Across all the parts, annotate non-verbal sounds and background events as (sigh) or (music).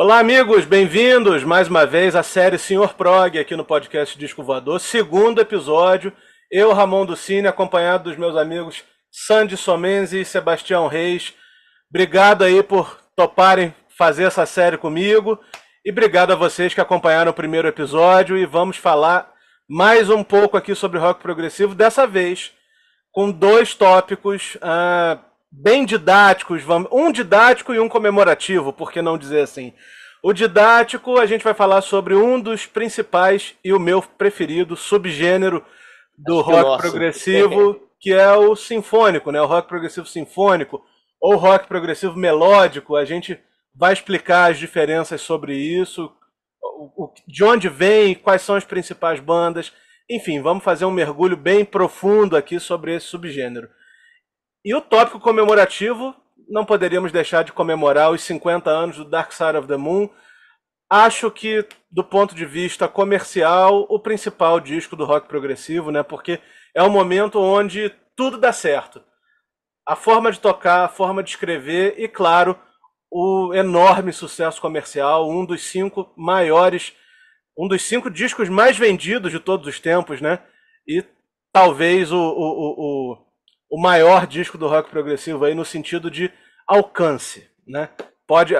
Olá, amigos, bem-vindos mais uma vez à série Senhor Prog aqui no podcast Disco Voador, segundo episódio. Eu, Ramon do Cine, acompanhado dos meus amigos Sandy Somenzi e Sebastião Reis. Obrigado aí por toparem fazer essa série comigo e obrigado a vocês que acompanharam o primeiro episódio e vamos falar mais um pouco aqui sobre rock progressivo, dessa vez com dois tópicos ah, bem didáticos, vamos, um didático e um comemorativo, por que não dizer assim? O didático, a gente vai falar sobre um dos principais e o meu preferido subgênero do é rock progressivo, (laughs) que é o sinfônico, né? O rock progressivo sinfônico ou rock progressivo melódico. A gente vai explicar as diferenças sobre isso, o, o, de onde vem, quais são as principais bandas. Enfim, vamos fazer um mergulho bem profundo aqui sobre esse subgênero. E o tópico comemorativo, não poderíamos deixar de comemorar os 50 anos do Dark Side of the Moon. Acho que, do ponto de vista comercial, o principal disco do rock progressivo, né? Porque é um momento onde tudo dá certo. A forma de tocar, a forma de escrever e, claro, o enorme sucesso comercial, um dos cinco maiores, um dos cinco discos mais vendidos de todos os tempos, né? E talvez o, o, o o maior disco do rock progressivo aí no sentido de alcance, né? Pode,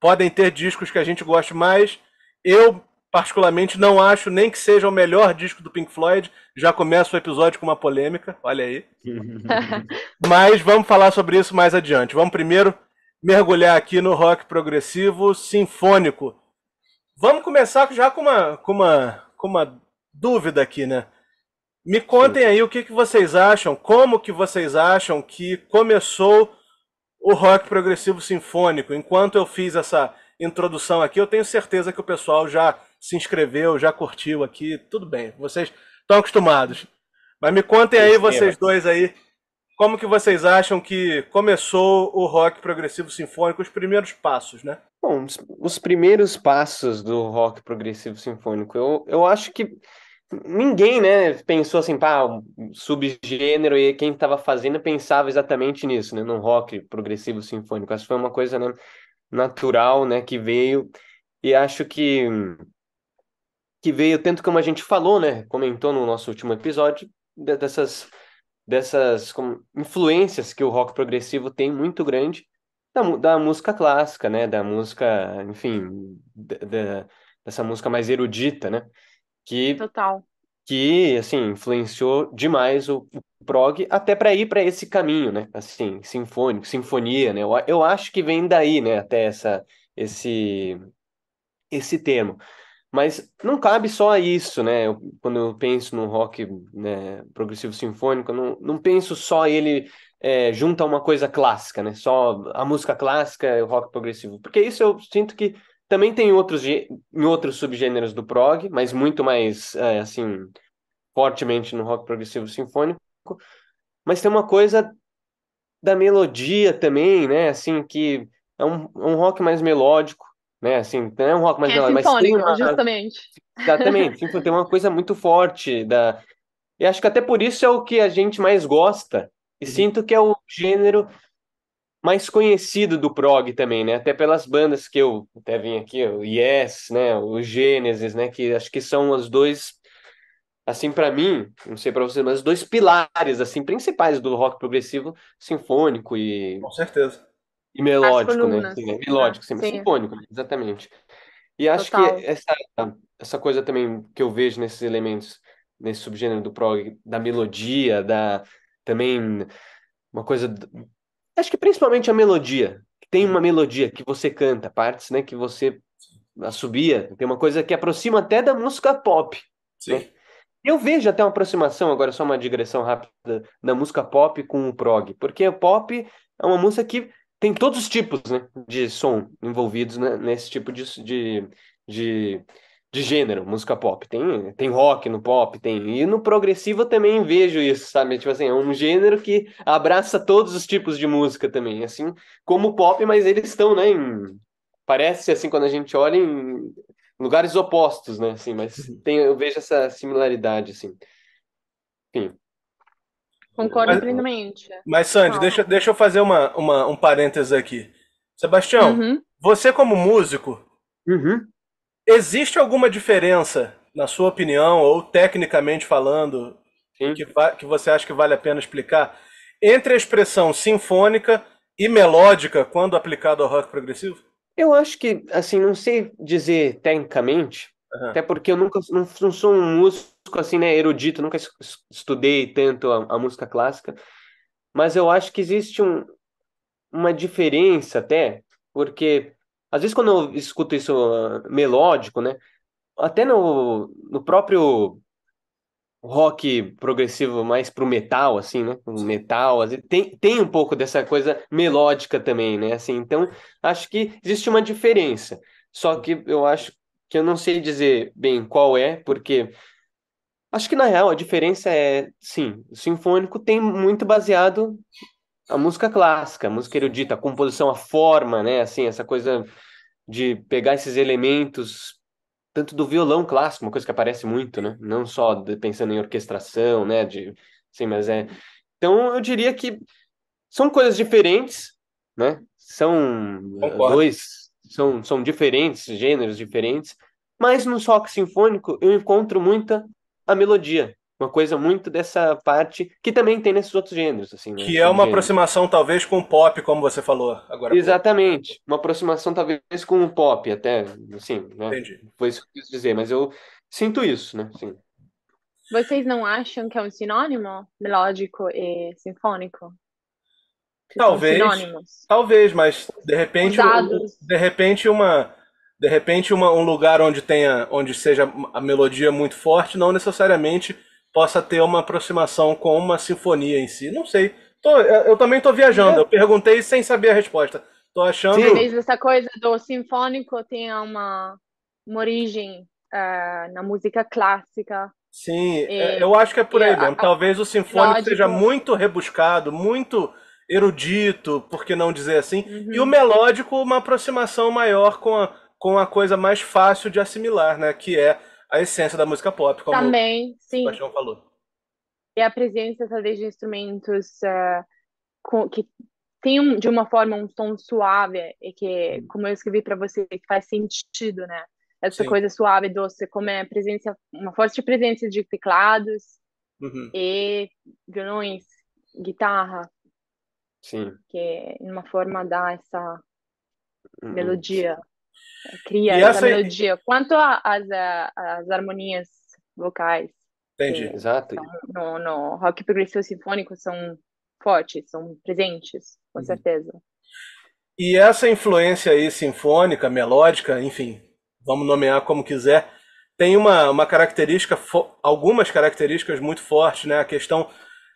podem ter discos que a gente goste mais. Eu particularmente não acho nem que seja o melhor disco do Pink Floyd. Já começa o episódio com uma polêmica, olha aí. (laughs) Mas vamos falar sobre isso mais adiante. Vamos primeiro mergulhar aqui no rock progressivo sinfônico. Vamos começar já com uma, com uma, com uma dúvida aqui, né? Me contem aí o que, que vocês acham, como que vocês acham que começou o rock progressivo sinfônico. Enquanto eu fiz essa introdução aqui, eu tenho certeza que o pessoal já se inscreveu, já curtiu aqui, tudo bem. Vocês estão acostumados. Mas me contem aí é vocês dois aí, como que vocês acham que começou o rock progressivo sinfônico, os primeiros passos, né? Bom, os primeiros passos do rock progressivo sinfônico, eu, eu acho que ninguém, né, pensou assim, pá, um subgênero e quem estava fazendo pensava exatamente nisso, né, no rock progressivo sinfônico. Acho que foi uma coisa, né, natural, né, que veio e acho que que veio tanto como a gente falou, né, comentou no nosso último episódio dessas dessas como, influências que o rock progressivo tem muito grande da, da música clássica, né, da música, enfim, da, da, dessa música mais erudita, né? que Total. que assim influenciou demais o, o prog até para ir para esse caminho, né? Assim, sinfônico, sinfonia, né? Eu, eu acho que vem daí, né, até essa esse esse termo. Mas não cabe só isso, né? Eu, quando eu penso no rock né, progressivo sinfônico, não, não penso só ele é, junto a uma coisa clássica, né? Só a música clássica e o rock progressivo. Porque isso eu sinto que também tem outros, em outros subgêneros do prog, mas muito mais, é, assim, fortemente no rock progressivo sinfônico. Mas tem uma coisa da melodia também, né? Assim, que é um, um rock mais melódico, né? Assim, não é um rock mais é melódico, sinfônico, mas tem uma... justamente. Exatamente. tem uma coisa muito forte da... E acho que até por isso é o que a gente mais gosta. E uhum. sinto que é o gênero mais conhecido do prog também, né? Até pelas bandas que eu até vim aqui, o Yes, né, o Gênesis, né, que acho que são os dois assim para mim, não sei para vocês, mas os dois pilares assim principais do rock progressivo sinfônico e Com certeza. E melódico, né? Sim, né? Melódico, sim, sim. sinfônico, né? exatamente. E acho Total. que essa essa coisa também que eu vejo nesses elementos, nesse subgênero do prog, da melodia, da também uma coisa Acho que principalmente a melodia. Tem uma melodia que você canta, partes né, que você assobia. Tem uma coisa que aproxima até da música pop. Né? Sim. Né? Eu vejo até uma aproximação, agora só uma digressão rápida, da música pop com o prog. Porque o pop é uma música que tem todos os tipos né, de som envolvidos né, nesse tipo de, de, de de gênero, música pop. Tem, tem rock no pop, tem. E no progressivo eu também vejo isso, sabe? Tipo assim, é um gênero que abraça todos os tipos de música também, assim como o pop, mas eles estão, né? Em... Parece assim quando a gente olha em lugares opostos, né? Assim, mas uhum. tem, eu vejo essa similaridade, assim. Enfim. Concordo plenamente. Mas, Sandy, ah. deixa, deixa eu fazer uma, uma, um parênteses aqui. Sebastião, uhum. você como músico, uhum Existe alguma diferença, na sua opinião, ou tecnicamente falando, que, que, você acha que vale a pena explicar, entre a expressão sinfônica e melódica quando aplicado ao rock progressivo? Eu acho que, assim, não sei dizer tecnicamente, uhum. até porque eu nunca não, não, sou um músico assim, né, erudito, nunca estudei tanto a, a música clássica, mas eu acho que existe um, uma diferença até, porque às vezes, quando eu escuto isso ah, melódico, né? Até no, no próprio rock progressivo mais pro metal, assim, né? O metal, às vezes, tem, tem um pouco dessa coisa melódica também, né? Assim, então, acho que existe uma diferença. Só que eu acho que eu não sei dizer bem qual é, porque acho que na real a diferença é, sim, o sinfônico tem muito baseado a música clássica, a música erudita, a composição, a forma, né? Assim, essa coisa de pegar esses elementos tanto do violão clássico, uma coisa que aparece muito, né? Não só de, pensando em orquestração, né? De, sim, mas é. Então eu diria que são coisas diferentes, né? São Concordo. dois, são, são diferentes, gêneros diferentes, mas no rock sinfônico eu encontro muita a melodia, uma coisa muito dessa parte que também tem nesses outros gêneros, assim. Né? Que é uma aproximação, talvez, com o pop, como você falou agora. Exatamente. Uma aproximação, talvez, com o pop, até, assim, né? Entendi. Foi isso que eu quis dizer, mas eu sinto isso, né? Assim. Vocês não acham que é um sinônimo melódico e sinfônico? Que talvez. Talvez, mas de repente, de repente uma de repente uma, um lugar onde tenha onde seja a melodia muito forte não necessariamente possa ter uma aproximação com uma sinfonia em si. Não sei. Tô, eu também estou viajando. Eu perguntei sem saber a resposta. Estou achando. Talvez essa coisa do sinfônico tenha uma, uma origem uh, na música clássica. Sim, e, é, eu acho que é por aí mesmo. A, Talvez o sinfônico lógico. seja muito rebuscado, muito erudito, por que não dizer assim, uhum. e o uhum. melódico uma aproximação maior com a, com a coisa mais fácil de assimilar, né? Que é a essência da música pop, como Também, sim. o Sebastião falou. E a presença talvez de instrumentos uh, com, que tem um, de uma forma um som suave e que, como eu escrevi para você, que faz sentido, né? Essa sim. coisa suave, doce, como é a presença, uma forte presença de teclados uhum. e violões, guitarra. Sim. Que, em uma forma, dá essa uhum. melodia cria e essa, essa melodia. Quanto às harmonias vocais. Entendi. Que, Exato. No, no, rock progressivo sinfônico são fortes, são presentes, com uhum. certeza. E essa influência aí sinfônica, melódica, enfim, vamos nomear como quiser, tem uma, uma característica, algumas características muito fortes, né? A questão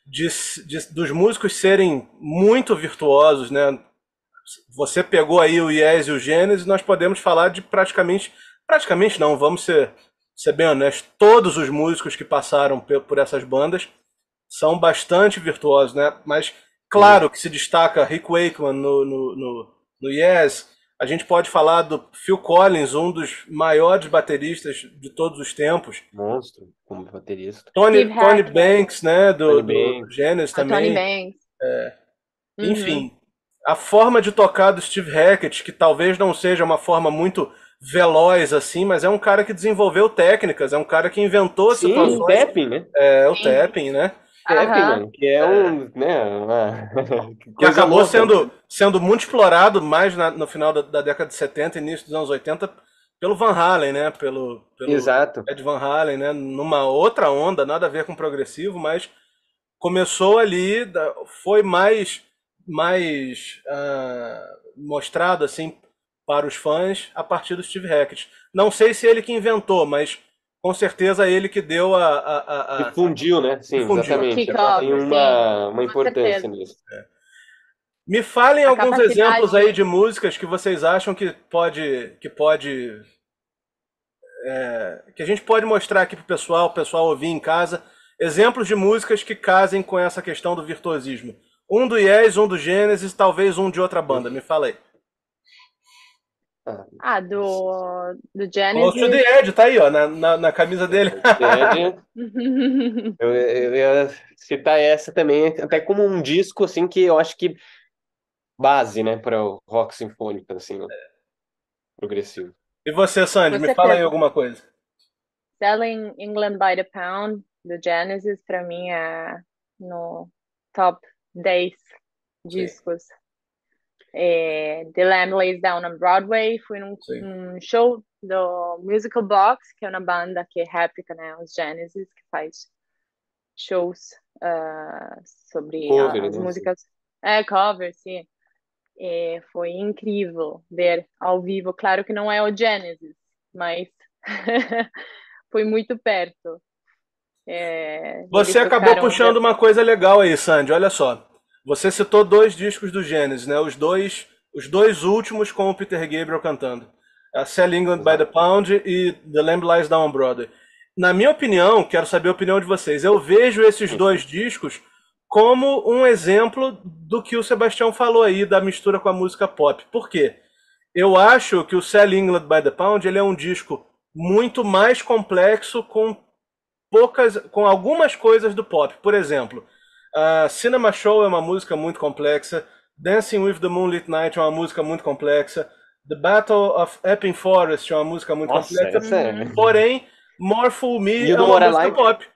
de, de, dos músicos serem muito virtuosos, né? Você pegou aí o IES e o Gênesis, nós podemos falar de praticamente. Praticamente não, vamos ser, ser bem honestos. Todos os músicos que passaram por essas bandas são bastante virtuosos, né? Mas claro que se destaca Rick Wakeman no, no, no, no Yes. A gente pode falar do Phil Collins, um dos maiores bateristas de todos os tempos. Monstro como baterista. Tony, Tony Banks, né? Do, do Genesis ah, também. Tony Banks. É. Uhum. Enfim, a forma de tocar do Steve Hackett, que talvez não seja uma forma muito veloz assim, mas é um cara que desenvolveu técnicas, é um cara que inventou Sim, situações. O tapping, né? É, o Sim. tapping, né? Tapping, uhum. que é um, né, uma... (laughs) que acabou sendo, sendo muito explorado mais na, no final da, da, década de 70 início dos anos 80 pelo Van Halen, né? Pelo, pelo Exato. Ed Van Halen, né? Numa outra onda, nada a ver com progressivo, mas começou ali, foi mais mais uh, mostrado assim para os fãs a partir do Steve Hackett. Não sei se ele que inventou, mas com certeza é ele que deu a. a, a, a... Difundiu, né? Sim, Difundiu. exatamente. É, tem uma, uma importância nisso. É. Me falem a alguns exemplos aí de músicas que vocês acham que pode. que pode. É, que a gente pode mostrar aqui pro pessoal, o pessoal ouvir em casa, exemplos de músicas que casem com essa questão do virtuosismo. Um do Yes, um do Gênesis, talvez um de outra banda, me fala aí. Ah, do, do Gênesis o de the tá aí, ó, na, na, na camisa dele. (laughs) eu, eu ia citar essa também, até como um disco, assim, que eu acho que base, né, para o rock sinfônico, assim, né, progressivo. E você, Sandy, você me fala aí alguma coisa. Selling England by the Pound, do Genesis, para mim é no top 10 discos. É, The Lamb Lays Down on Broadway, fui num, num, show do Musical Box, que é uma banda que é réplica né, os Genesis, que faz shows uh, sobre cover, as né, músicas. É, cover, sim. É, foi incrível ver ao vivo. Claro que não é o Genesis, mas (laughs) foi muito perto. É, Você acabou puxando uma coisa legal aí, Sandy, olha só. Você citou dois discos do Genesis, né? Os dois, os dois últimos com o Peter Gabriel cantando. A Sell England by the Pound e The Lamb Lies Down Brother. Na minha opinião, quero saber a opinião de vocês. Eu vejo esses uhum. dois discos como um exemplo do que o Sebastião falou aí da mistura com a música pop. Por quê? Eu acho que o Sell England by the Pound ele é um disco muito mais complexo com poucas, com algumas coisas do pop. Por exemplo, Uh, Cinema Show é uma música muito complexa. Dancing with the Moonlit Night é uma música muito complexa. The Battle of Epping Forest é uma música muito Nossa, complexa. É porém, More Fool Me you é uma música like? pop.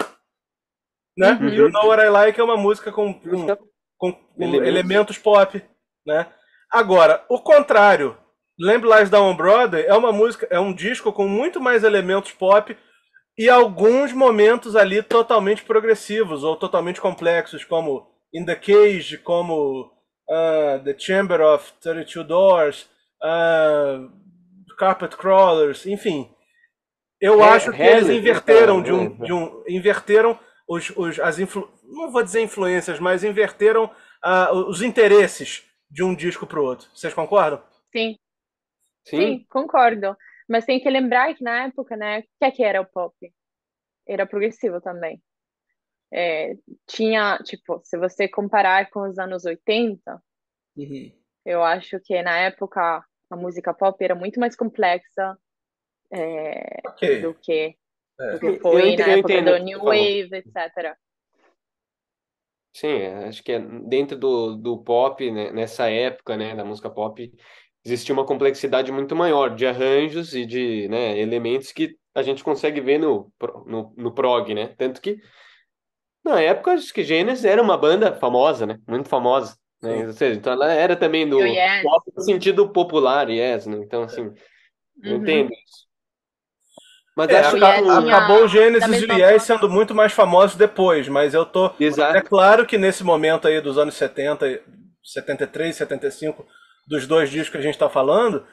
Né? Uhum. You Know What I Like é uma música com, com, com, elementos pop. Né? Agora, o contrário, Lamb Lies Down Brother é uma música, é um disco com muito mais elementos pop e alguns momentos ali totalmente progressivos ou totalmente complexos, como In the Cage, como uh, The Chamber of 32 Doors, uh, Carpet Crawlers, enfim. Eu é, acho que eles inverteram de um, né? de um inverteram os, os as influ, não vou dizer influências, mas inverteram uh, os interesses de um disco para o outro. Vocês concordam? Sim. Sim, Sim concordo. Mas tem que lembrar que na época, né, o que, é que era o pop? Era progressivo também. É, tinha, tipo, se você comparar com os anos 80, uhum. eu acho que na época a música pop era muito mais complexa é, okay. do, que, é. do que foi eu, na eu época do New Wave, etc. Sim, acho que é dentro do, do pop, né, nessa época, né, da música pop, existia uma complexidade muito maior de arranjos e de né, elementos que a gente consegue ver no, no, no prog, né? Tanto que na época acho que Genesis era uma banda famosa, né? Muito famosa. Né? Ou seja, então ela era também do yes. sentido popular, yes, né? Então, assim, uhum. eu entendo isso. Mas é, acho que tá acabou o Gênesis e o Yes sendo muito mais famosos depois, mas eu tô. Exato. É claro que nesse momento aí dos anos 70, 73, 75, dos dois discos que a gente está falando,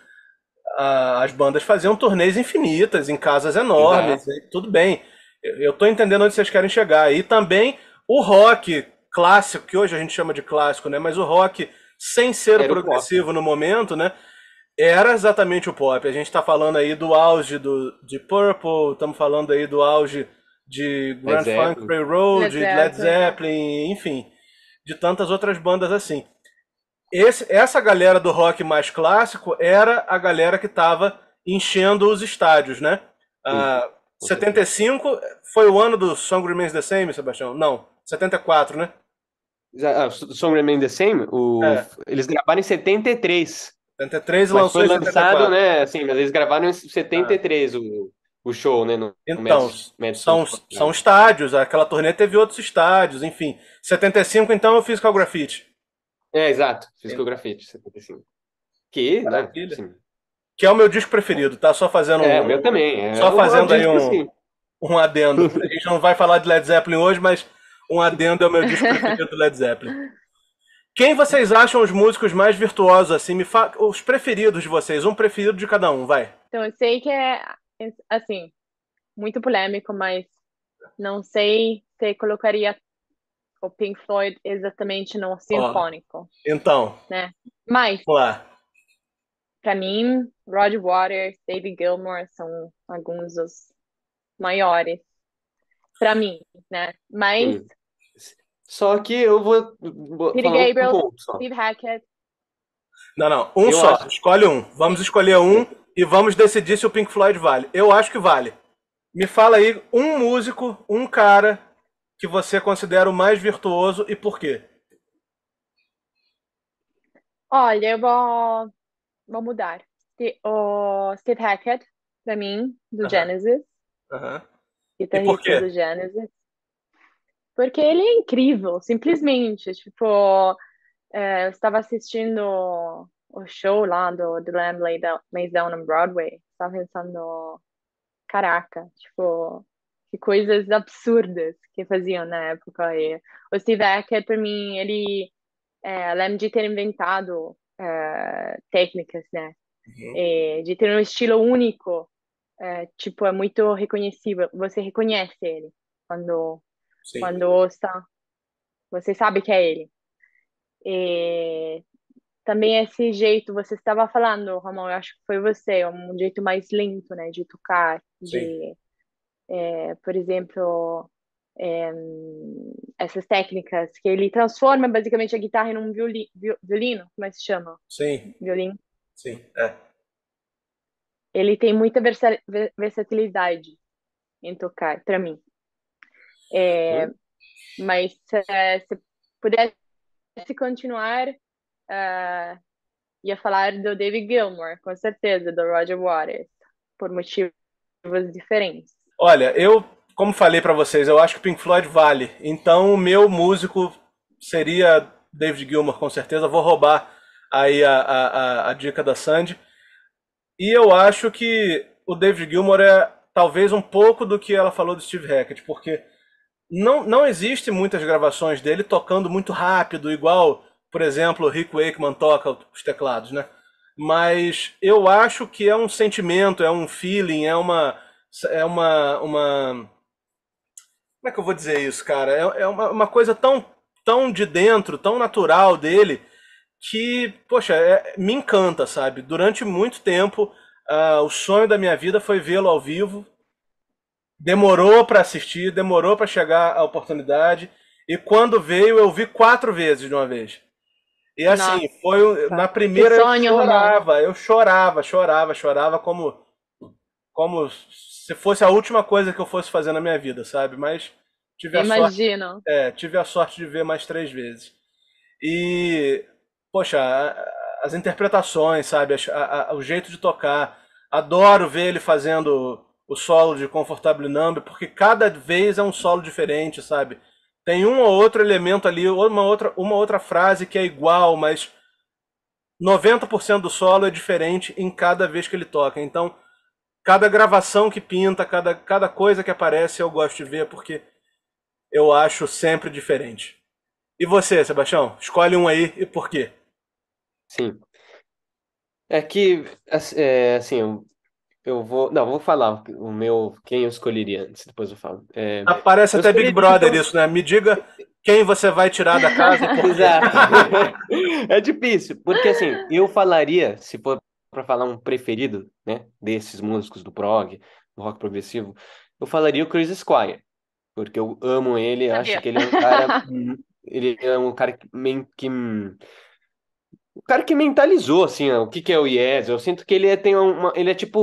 a, as bandas faziam turnês infinitas, em casas enormes, né? tudo bem. Eu estou entendendo onde vocês querem chegar. E também o rock clássico, que hoje a gente chama de clássico, né? Mas o rock, sem ser era progressivo no momento, né? Era exatamente o pop. A gente está falando aí do auge do, de Purple, estamos falando aí do auge de Grand Funk Railroad, Led Zeppelin, Led Zeppelin enfim, de tantas outras bandas assim. Esse, essa galera do rock mais clássico era a galera que estava enchendo os estádios, né? Uh, uhum. 75 foi o ano do Song Remains the Same, Sebastião? Não, 74, né? Ah, Song Remains the Same? O... É. Eles gravaram em 73. 73 mas lançou foi lançado, 74. né? Assim, mas eles gravaram em 73 ah. o, o show, né? No, então, Madison, são, são estádios, aquela turnê teve outros estádios, enfim. 75, então eu fiz com o Graffiti. É, exato. Fiz com grafite, 75. Que, né? Sim. Que é o meu disco preferido, tá? Só fazendo é, um. É, meu também. É só fazendo aí um, assim. um adendo. (laughs) A gente não vai falar de Led Zeppelin hoje, mas um adendo é o meu disco (laughs) preferido do Led Zeppelin. Quem vocês acham os músicos mais virtuosos, assim? Me fa... Os preferidos de vocês, um preferido de cada um, vai. Então, eu sei que é, assim, muito polêmico, mas não sei se colocaria o Pink Floyd é exatamente não sinfônico. Oh, então. Né? Mas. Vamos lá. Pra mim, Roger Waters, David Gilmour são alguns dos maiores. Pra mim, né? Mas. Hum. Só que eu vou. Peter Gabriel, um Steve Hackett. Não, não. Um eu só. Acho. Escolhe um. Vamos escolher um e vamos decidir se o Pink Floyd vale. Eu acho que vale. Me fala aí um músico, um cara que você considera o mais virtuoso e por quê? Olha, eu vou, vou mudar. O Steve Hackett, pra mim, do uh -huh. Genesis. Uhum. -huh. do Genesis. Porque ele é incrível, simplesmente. Tipo, é, eu estava assistindo o show lá do, The Lamb Made Down on Broadway. Estava pensando, caraca, tipo, que coisas absurdas que faziam na época. E o Steve Acker, é para mim, ele é, de ter inventado uh, técnicas, né? Uhum. E de ter um estilo único, uh, tipo, é muito reconhecível. Você reconhece ele quando, quando ouça, você sabe que é ele. E também esse jeito, você estava falando, Ramon, eu acho que foi você, um jeito mais lento, né, de tocar, Sim. É, por exemplo, é, essas técnicas que ele transforma basicamente a guitarra em violi, violino, como é que se chama? Sim. Violino. Sim, é. Ele tem muita versa versatilidade em tocar, para mim. É, hum. mas se, se pudesse continuar, uh, ia falar do David Gilmour, com certeza, do Roger Waters, por motivos diferentes. Olha, eu, como falei para vocês, eu acho que Pink Floyd vale. Então, o meu músico seria David Gilmour, com certeza. Vou roubar aí a, a, a dica da Sandy. E eu acho que o David Gilmour é talvez um pouco do que ela falou do Steve Hackett, porque não, não existe muitas gravações dele tocando muito rápido, igual, por exemplo, o Rick Wakeman toca os teclados, né? Mas eu acho que é um sentimento, é um feeling, é uma é uma, uma. Como é que eu vou dizer isso, cara? É, é uma, uma coisa tão, tão de dentro, tão natural dele, que, poxa, é, me encanta, sabe? Durante muito tempo, uh, o sonho da minha vida foi vê-lo ao vivo. Demorou para assistir, demorou para chegar a oportunidade. E quando veio, eu vi quatro vezes de uma vez. E assim, Nossa, foi tá. na primeira sonho, eu chorava, Ronaldo. eu chorava, chorava, chorava como como se fosse a última coisa que eu fosse fazer na minha vida, sabe? Mas tive a Imagino. sorte. É, tive a sorte de ver mais três vezes. E, poxa, as interpretações, sabe? A, a, o jeito de tocar. Adoro ver ele fazendo o solo de Comfortable Number, porque cada vez é um solo diferente, sabe? Tem um ou outro elemento ali, uma outra, uma outra frase que é igual, mas 90% do solo é diferente em cada vez que ele toca. Então, cada gravação que pinta, cada, cada coisa que aparece, eu gosto de ver porque eu acho sempre diferente. E você, Sebastião? Escolhe um aí e por quê? Sim. É que, é, assim, eu, vou. Não, vou falar o meu. Quem eu escolheria antes, depois eu falo. É, Aparece eu até Big Brother então... isso, né? Me diga quem você vai tirar da casa. (laughs) Exato. (laughs) é difícil, porque, assim, eu falaria, se for para falar um preferido, né, desses músicos do prog, do rock progressivo, eu falaria o Chris Squire, porque eu amo ele, acho que ele é um cara (laughs) ele é um cara que, que o cara que mentalizou, assim, o que, que é o Yes. Eu sinto que ele é, tem uma. Ele é tipo.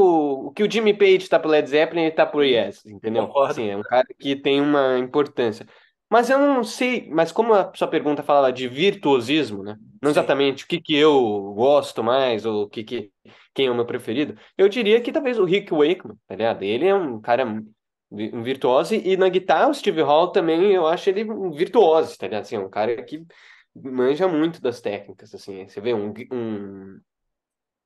O que o Jimmy Page tá pro Led Zeppelin, ele tá pro Yes, entendeu? Assim, é um cara que tem uma importância. Mas eu não sei, mas como a sua pergunta falava de virtuosismo, né? Não Sim. exatamente o que, que eu gosto mais ou o que, que quem é o meu preferido, eu diria que talvez o Rick Wakeman, tá ligado? Ele é um cara um virtuoso e na guitarra o Steve Hall também eu acho ele um virtuoso, tá ligado? Assim, é um cara que manja muito das técnicas, assim. Você vê um, um,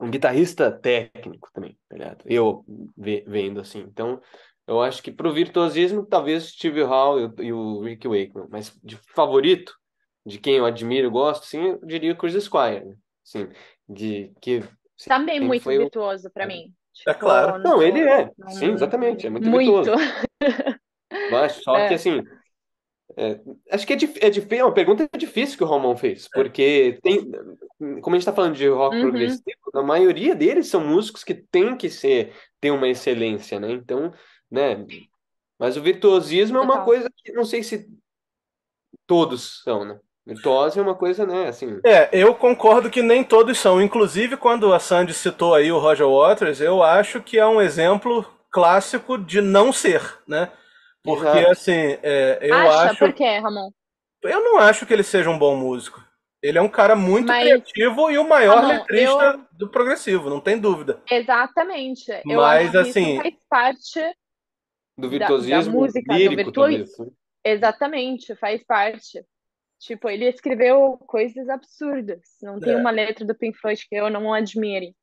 um guitarrista técnico também, tá ligado? Eu vendo assim. Então, eu acho que pro virtuosismo, talvez Steve Hall e, o Rick Wakeman. Mas de favorito, de quem eu admiro e gosto, sim, eu diria Chris Squire. Né? Sim, de que... Sim, Também muito virtuoso o... para mim. É tipo, claro. Não, não ele é. Não, sim, exatamente. É muito, muito. virtuoso. (laughs) Mas só é. que assim... É, acho que é, é, é, uma pergunta difícil que o Romão fez, é. porque tem, como a gente está falando de rock uhum. progressivo, a maioria deles são músicos que têm que ser ter uma excelência, né? Então né? Mas o virtuosismo Total. é uma coisa que não sei se todos são, né? Virtuosa é uma coisa, né, assim... É, eu concordo que nem todos são. Inclusive, quando a Sandy citou aí o Roger Waters, eu acho que é um exemplo clássico de não ser, né? Porque, Exato. assim, é, eu Acha, acho... por quê, Ramon? Eu não acho que ele seja um bom músico. Ele é um cara muito Mas... criativo e o maior Ramon, letrista eu... do progressivo, não tem dúvida. Exatamente. Eu Mas, acho que assim... faz parte do virtuosismo da, da música, lírico do virtuos... Assim. Exatamente, faz parte. Tipo, ele escreveu coisas absurdas. Não é. tem uma letra do Pink Floyd que eu não admire.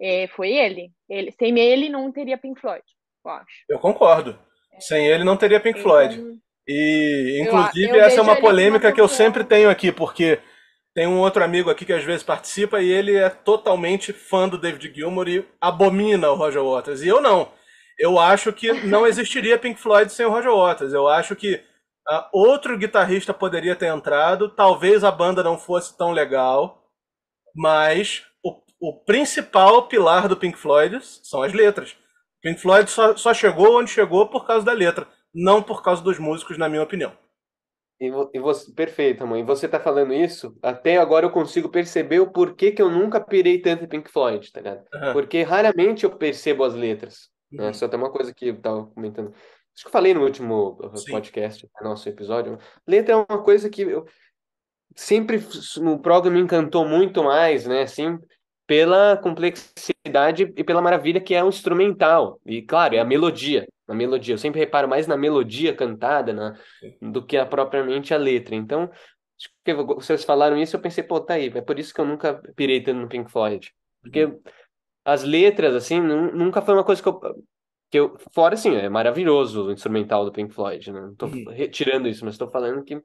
É, foi ele. ele. Sem ele não teria Pink Floyd, eu acho. Eu concordo. É. Sem ele não teria Pink então, Floyd. E, inclusive, eu, eu essa é uma polêmica que eu sempre tenho aqui, porque tem um outro amigo aqui que às vezes participa e ele é totalmente fã do David Gilmour e abomina o Roger Waters. E eu não. Eu acho que não (laughs) existiria Pink Floyd sem o Roger Waters. Eu acho que uh, outro guitarrista poderia ter entrado. Talvez a banda não fosse tão legal, mas o, o principal pilar do Pink Floyd são as letras. Pink Floyd só, só chegou onde chegou por causa da letra, não por causa dos músicos, na minha opinião. E você, perfeito, mãe. Você tá falando isso, até agora eu consigo perceber o porquê que eu nunca pirei tanto em Pink Floyd, tá ligado? Uhum. Porque raramente eu percebo as letras. Né? tem uma coisa que eu estava comentando. Acho que eu falei no último eh, Sim. podcast, né, nosso episódio. Letra é uma coisa que eu sempre no programa me encantou muito mais, né? Assim, pela complexidade e pela maravilha que é o instrumental. E claro, é a melodia. A melodia. Eu sempre reparo mais na melodia cantada na, do que a, propriamente a letra. Então, acho que vocês falaram isso, eu pensei, pô, tá aí. É por isso que eu nunca pirei tanto no Pink Floyd. Porque uhum as letras, assim, nunca foi uma coisa que eu. Que eu fora, assim, é maravilhoso o instrumental do Pink Floyd, né? Não tô uhum. retirando isso, mas tô falando que,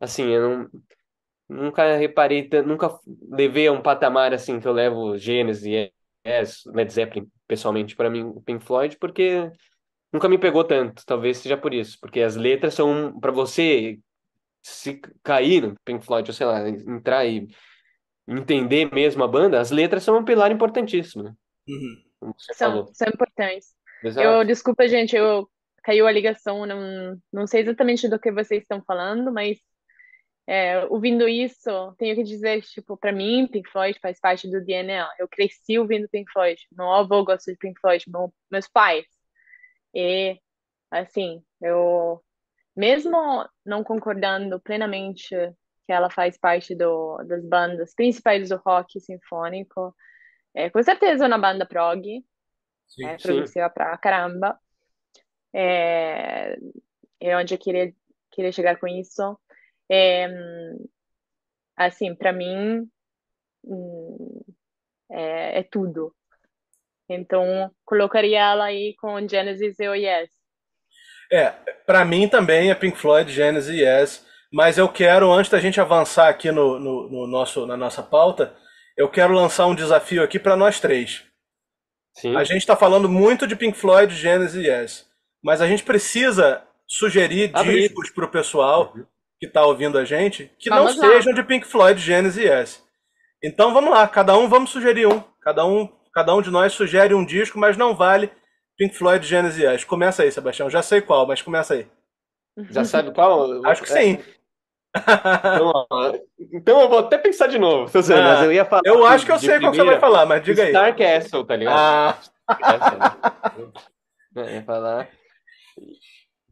assim, eu não, nunca reparei, nunca levei a um patamar, assim, que eu levo Genesis, Yes, Led Zeppelin, pessoalmente, para mim, o Pink Floyd, porque nunca me pegou tanto, talvez seja por isso, porque as letras são para você se cair no Pink Floyd, ou sei lá, entrar e entender mesmo a banda, as letras são um pilar importantíssimo. Né? Uhum. São, são importantes. Exato. Eu, desculpa, gente, eu caiu a ligação, não, não sei exatamente do que vocês estão falando, mas é, ouvindo isso, tenho que dizer, tipo, para mim, Pink Floyd faz parte do DNA. Eu cresci ouvindo Pink Floyd. Meu avô gosta de Pink Floyd, meu, meus pais. E, assim, eu, mesmo não concordando plenamente que ela faz parte do, das bandas principais do rock sinfônico. É, com certeza na uma banda prog, sim, é, né, progressiva pra caramba. É, é onde eu queria, queria chegar com isso. É, assim, para mim, hum, é, é, tudo. Então, colocaria ela aí com Genesis e o Yes. É, para mim também é Pink Floyd, Genesis e Yes. Mas eu quero, antes da gente avançar aqui no, no, no nosso, na nossa pauta, eu quero lançar um desafio aqui para nós três. Sim. A gente está falando muito de Pink Floyd, Genesis e Yes, mas a gente precisa sugerir tá discos para o pessoal uhum. que está ouvindo a gente que vamos não lá. sejam de Pink Floyd, Genesis e Yes. Então vamos lá, cada um vamos sugerir um. Cada um, cada um de nós sugere um disco, mas não vale Pink Floyd, Genesis e Yes. Começa aí, Sebastião. Já sei qual, mas começa aí. Já sabe qual? Acho que sim. É, então, então, eu vou até pensar de novo, seu Zé, ah, eu ia falar. Eu acho que eu sei o que você vai falar, mas diga aí. Star Castle, tá ligado? Ah. Eu ia falar.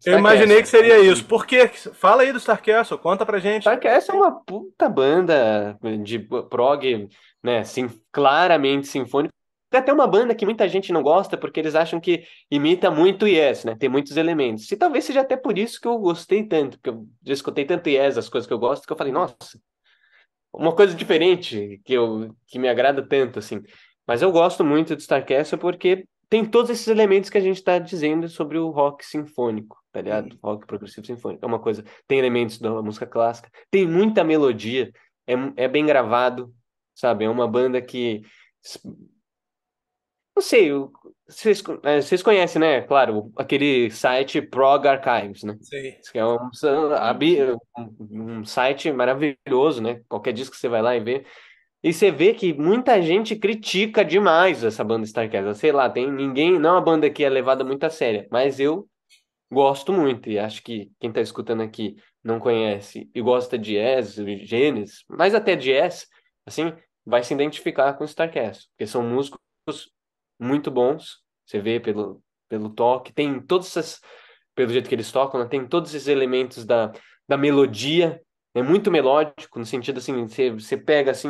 Star eu imaginei Castle. que seria isso. Por quê? Fala aí do Star Castle, conta pra gente. Star Castle é uma puta banda de prog, né, sim, claramente sinfônica, tem até uma banda que muita gente não gosta porque eles acham que imita muito Yes, né? Tem muitos elementos. E talvez seja até por isso que eu gostei tanto, porque eu já escutei tanto Yes, as coisas que eu gosto, que eu falei, nossa, uma coisa diferente que eu que me agrada tanto assim. Mas eu gosto muito do Starcastle porque tem todos esses elementos que a gente está dizendo sobre o rock sinfônico, tá ligado? Uhum. Rock progressivo sinfônico. É uma coisa, tem elementos da música clássica, tem muita melodia, é, é bem gravado, sabe? É uma banda que não sei, vocês, é, vocês conhecem, né? Claro, aquele site Prog Archives, né? Sim. Que é um, um, um site maravilhoso, né? Qualquer disco que você vai lá e vê. E você vê que muita gente critica demais essa banda Starcast. Sei lá, tem ninguém. Não é uma banda que é levada muito a sério, mas eu gosto muito. E acho que quem está escutando aqui não conhece e gosta de Yes, Genesis, mas até de Yes, assim, vai se identificar com Starcast, porque são músicos muito bons. Você vê pelo, pelo toque, tem todas essas. pelo jeito que eles tocam, né? tem todos esses elementos da, da melodia. É muito melódico, no sentido assim, você, você pega assim.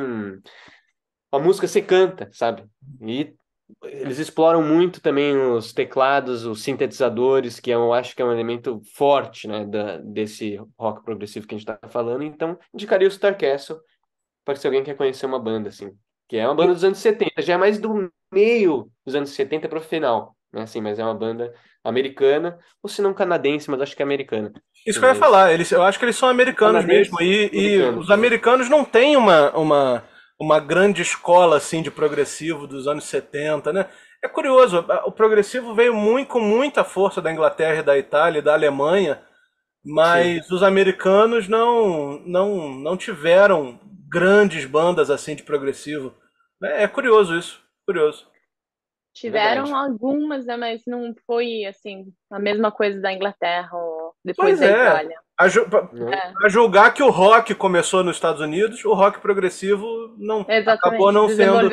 A música você canta, sabe? E eles exploram muito também os teclados, os sintetizadores, que é eu acho que é um elemento forte né, da, desse rock progressivo que a gente está falando. Então, indicaria o Star Castle para se alguém quer conhecer uma banda, assim que é uma banda dos anos 70, já é mais do meio dos anos 70 para o final, né? Assim, mas é uma banda americana, ou se não canadense, mas acho que é americana. Isso que eu ia falar, eles, eu acho que eles são americanos Canadense, mesmo, e, e, os americanos não têm uma, uma, uma grande escola assim de progressivo dos anos 70, né? É curioso, o progressivo veio muito, com muita força da Inglaterra, da Itália, da Alemanha, mas os americanos não, não, não tiveram grandes bandas assim de progressivo. É, é curioso isso, curioso. Tiveram Verdade. algumas, né, mas não foi assim a mesma coisa da Inglaterra ou depois pois da é. Itália. A, ju é. a, julgar que o rock começou nos Estados Unidos, o rock progressivo não Exatamente. acabou não sendo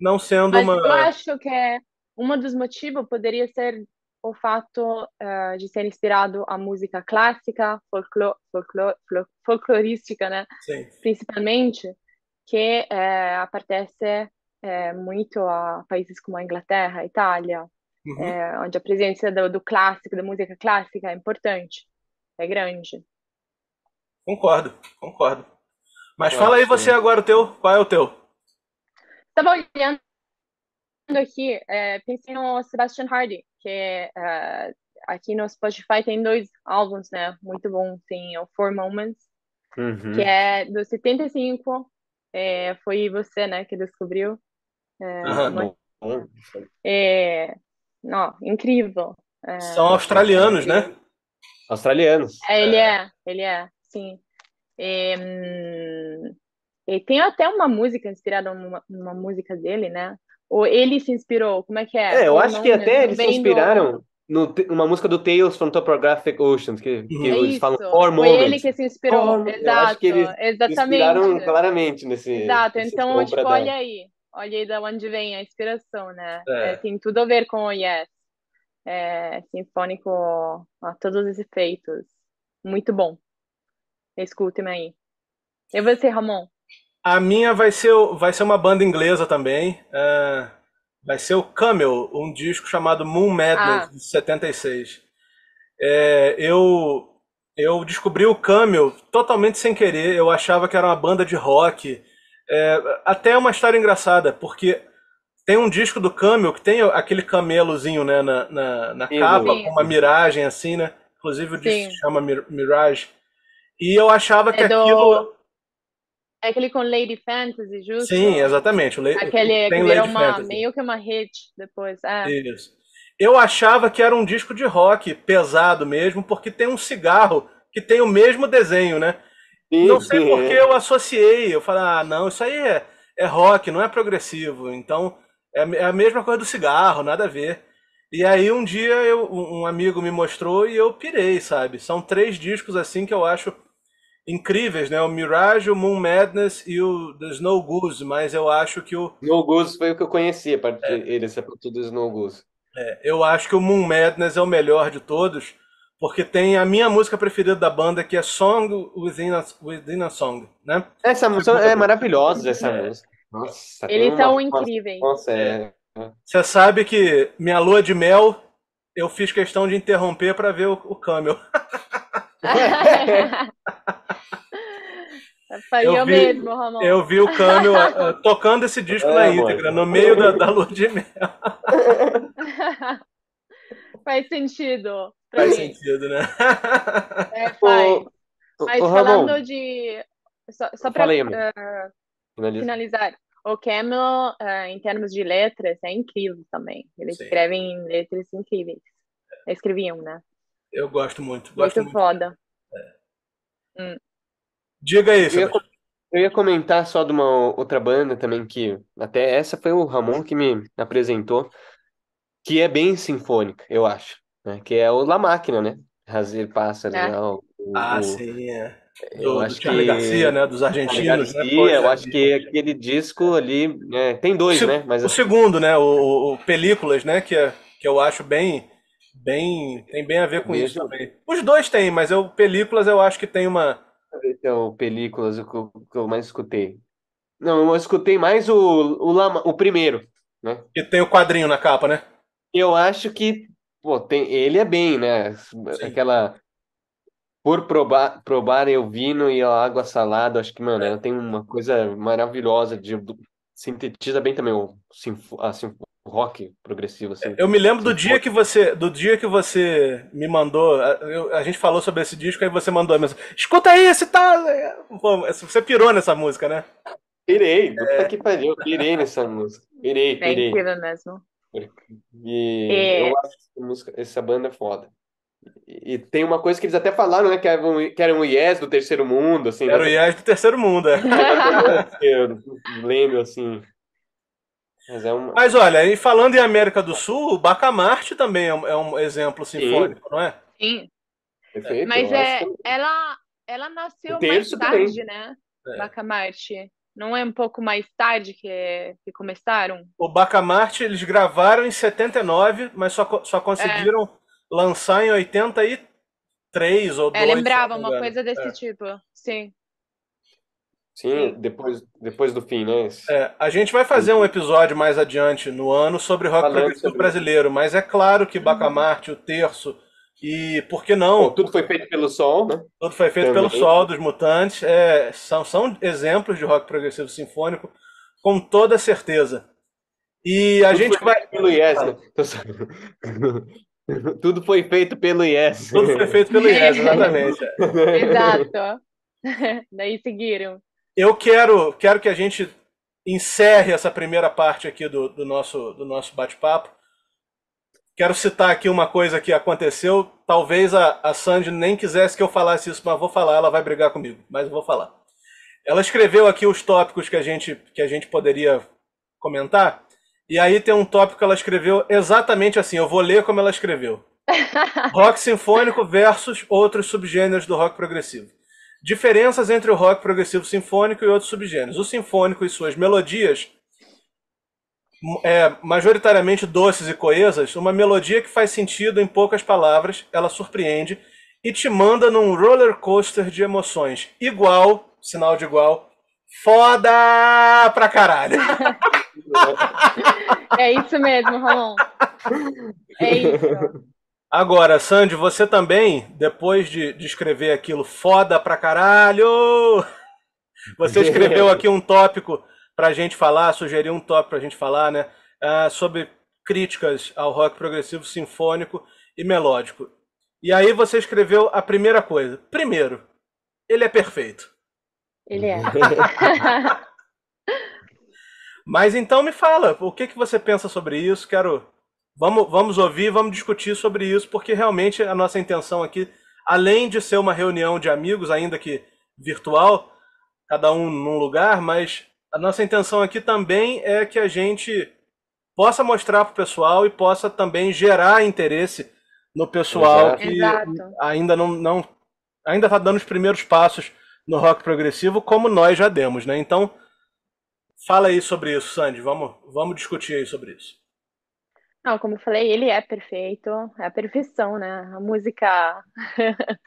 não sendo mas uma. Eu acho que é um dos motivos poderia ser o fatto eh, di essere ispirato a musica classica, folclo- folcloristica, né? principalmente, que eh, appartesse eh, muito a países como a Inglaterra, a Itália, uhum. eh, onde a presença do, do, clássico, da música clássica é importante, é grande. Concordo, concordo. Mas fala aí você agora o teu, qual é o teu? Estava olhando aqui, é, pensei no Sebastian Hardy, porque uh, aqui no Spotify tem dois álbuns, né? Muito bom. Tem o Four Moments, uhum. que é do 75. É, foi você, né, que descobriu. É, ah, É, incrível. É, São australianos, né? Australianos. É, ele é. é, ele é, sim. E, hum, e tem até uma música inspirada numa, uma música dele, né? Ou ele se inspirou? Como é que é? É, eu acho não, que até eles se inspiraram no, numa música do Tales from Topographic Oceans, que, uhum. que é eles isso. falam "For Moments. Foi ele que se inspirou, oh, que eles exatamente. inspiraram claramente nesse. Exato, nesse então, tipo, olha aí. Olha aí da onde vem a inspiração, né? É. É, tem tudo a ver com o Yes. É, sinfônico a todos os efeitos. Muito bom. Escutem aí. E você, Ramon? A minha vai ser, vai ser uma banda inglesa também. Uh, vai ser o Camel, um disco chamado Moon Madness, ah. de 76. É, eu, eu descobri o Camel totalmente sem querer. Eu achava que era uma banda de rock. É, até é uma história engraçada, porque tem um disco do Camel que tem aquele camelozinho né, na, na, na capa, com uma miragem assim, né? Inclusive o disco Sim. se chama Mirage. E eu achava é que do... aquilo é aquele com Lady Fantasy, justo? Sim, exatamente. O aquele tem Lady uma, Fantasy. meio que uma hit depois. É. Isso. Eu achava que era um disco de rock pesado mesmo, porque tem um cigarro que tem o mesmo desenho, né? Sim, não sei porque eu associei. Eu falei, ah, não, isso aí é, é rock, não é progressivo. Então, é, é, a mesma coisa do cigarro, nada a ver. E aí um dia eu, um amigo me mostrou e eu pirei, sabe? São três discos assim que eu acho incríveis, né? O Mirage, o Moon Madness e o The Snow Goose, mas eu acho que o. Snow Goose foi o que eu conhecia, para é. ele, essa é partir do Snow Goose. É, eu acho que o Moon Madness é o melhor de todos, porque tem a minha música preferida da banda, que é Song Within a, Within a Song, né? Essa música é maravilhosa, essa é. música. Nossa, Eles são incríveis. Nossa, é... Você sabe que minha lua de mel, eu fiz questão de interromper para ver o, o Camel. (laughs) (laughs) Faria eu vi, mesmo, Ramon. Eu vi o Câmbio uh, (laughs) tocando esse disco é, na íntegra, no meio da, da lua de mel. (laughs) faz sentido. Faz mim. sentido, né? É, faz. Ô, Mas ô, falando Ramon, de. Só, só para uh, ah, finalizar. O Camel, uh, em termos de letras, é incrível também. Eles Sim. escrevem letras incríveis. Escreviam, né? Eu gosto muito. Gosto muito, muito. foda. É. Hum. Diga aí, eu ia, eu ia comentar só de uma outra banda também que até essa foi o Ramon que me apresentou, que é bem sinfônica, eu acho, né? Que é o La Máquina, né? Razir Pássaro, é. né? O, o, ah, sim, é. Eu do, acho do que Garcia, né? Dos argentinos. Né? Garcia, né? eu é. acho que aquele disco ali, né? Tem dois, o, né? Mas o é segundo, né? O, o Películas, né? Que, que eu acho bem Bem, tem bem a ver com Mesmo. isso também. Os dois têm, mas eu películas eu acho que tem uma. Então, películas o que eu, que eu mais escutei. Não, eu escutei mais o o, Lama, o primeiro, né? Que tem o quadrinho na capa, né? Eu acho que pô, tem, ele é bem, né? Sim. Aquela por probar, probar eu vino e a água salada, acho que, mano, é. ela tem uma coisa maravilhosa de, sintetiza bem também o, a, rock progressivo assim. Eu me lembro do dia que você, do dia que você me mandou, a, eu, a gente falou sobre esse disco aí você mandou a mensagem. Escuta aí, esse tá, você pirou nessa música, né? Pirei, é. puta que pariu, pirei nessa música. Pirei, pirei. É mesmo. E é. eu acho essa, música, essa banda é foda. E, tem uma coisa que eles até falaram, né? Que era um, que era um yes do terceiro mundo, assim. Era né? o yes do terceiro mundo, é. (laughs) eu lembro, assim. Mas, é Mas olha, e falando em América do Sul, o Bacamarte também é um, é um exemplo sinfônico, assim, Sim. não é? Sim. Perfeito, Mas é, que... ela, ela nasceu mais tarde, também. né? É. Bacamarte. Não é um pouco mais tarde que, que começaram? O Bacamarte eles gravaram em 79, mas só, só conseguiram é. lançar em 83 ou 2. É, lembrava uma coisa desse é. tipo, sim. Sim, hum. depois, depois do fim, né? É, a gente vai fazer um episódio mais adiante no ano sobre rock progressivo brasileiro, mas é claro que Bacamarte, hum. o Terço e por que não? Bom, tudo foi feito pelo Sol, né? Tudo foi feito Também. pelo Sol dos Mutantes. É, são, são exemplos de rock progressivo sinfônico, com toda certeza. E a tudo gente vai. Pelo yes, né? (laughs) Tudo foi feito pelo Yes. Tudo foi feito pelo Yes, (laughs) exatamente. Exato. (laughs) Daí seguiram eu quero, quero que a gente encerre essa primeira parte aqui do, do nosso, do nosso bate-papo. Quero citar aqui uma coisa que aconteceu. Talvez a, a Sandy nem quisesse que eu falasse isso, mas vou falar, ela vai brigar comigo, mas vou falar. Ela escreveu aqui os tópicos que a gente, que a gente poderia comentar, e aí tem um tópico que ela escreveu exatamente assim, eu vou ler como ela escreveu. (laughs) rock sinfônico versus outros subgêneros do rock progressivo. Diferenças entre o rock progressivo sinfônico e outros subgêneros. O sinfônico e suas melodias, é, majoritariamente doces e coesas, uma melodia que faz sentido em poucas palavras, ela surpreende e te manda num roller coaster de emoções. Igual, sinal de igual, foda pra caralho. (laughs) É isso mesmo, Ramon. É isso. Agora, Sandy, você também, depois de, de escrever aquilo foda pra caralho, (laughs) você escreveu aqui um tópico pra gente falar, sugeriu um tópico pra gente falar, né? Uh, sobre críticas ao rock progressivo sinfônico e melódico. E aí você escreveu a primeira coisa. Primeiro, ele é perfeito. Ele é. (laughs) Mas então me fala, o que, que você pensa sobre isso? Quero Vamos, vamos ouvir, vamos discutir sobre isso, porque realmente a nossa intenção aqui, além de ser uma reunião de amigos, ainda que virtual, cada um num lugar, mas a nossa intenção aqui também é que a gente possa mostrar para o pessoal e possa também gerar interesse no pessoal Exato. que Exato. ainda não, não ainda está dando os primeiros passos no rock progressivo, como nós já demos, né? Então, fala aí sobre isso, Sandy. Vamos, vamos discutir aí sobre isso. Não, como eu falei, ele é perfeito, é a perfeição, né? A música (laughs)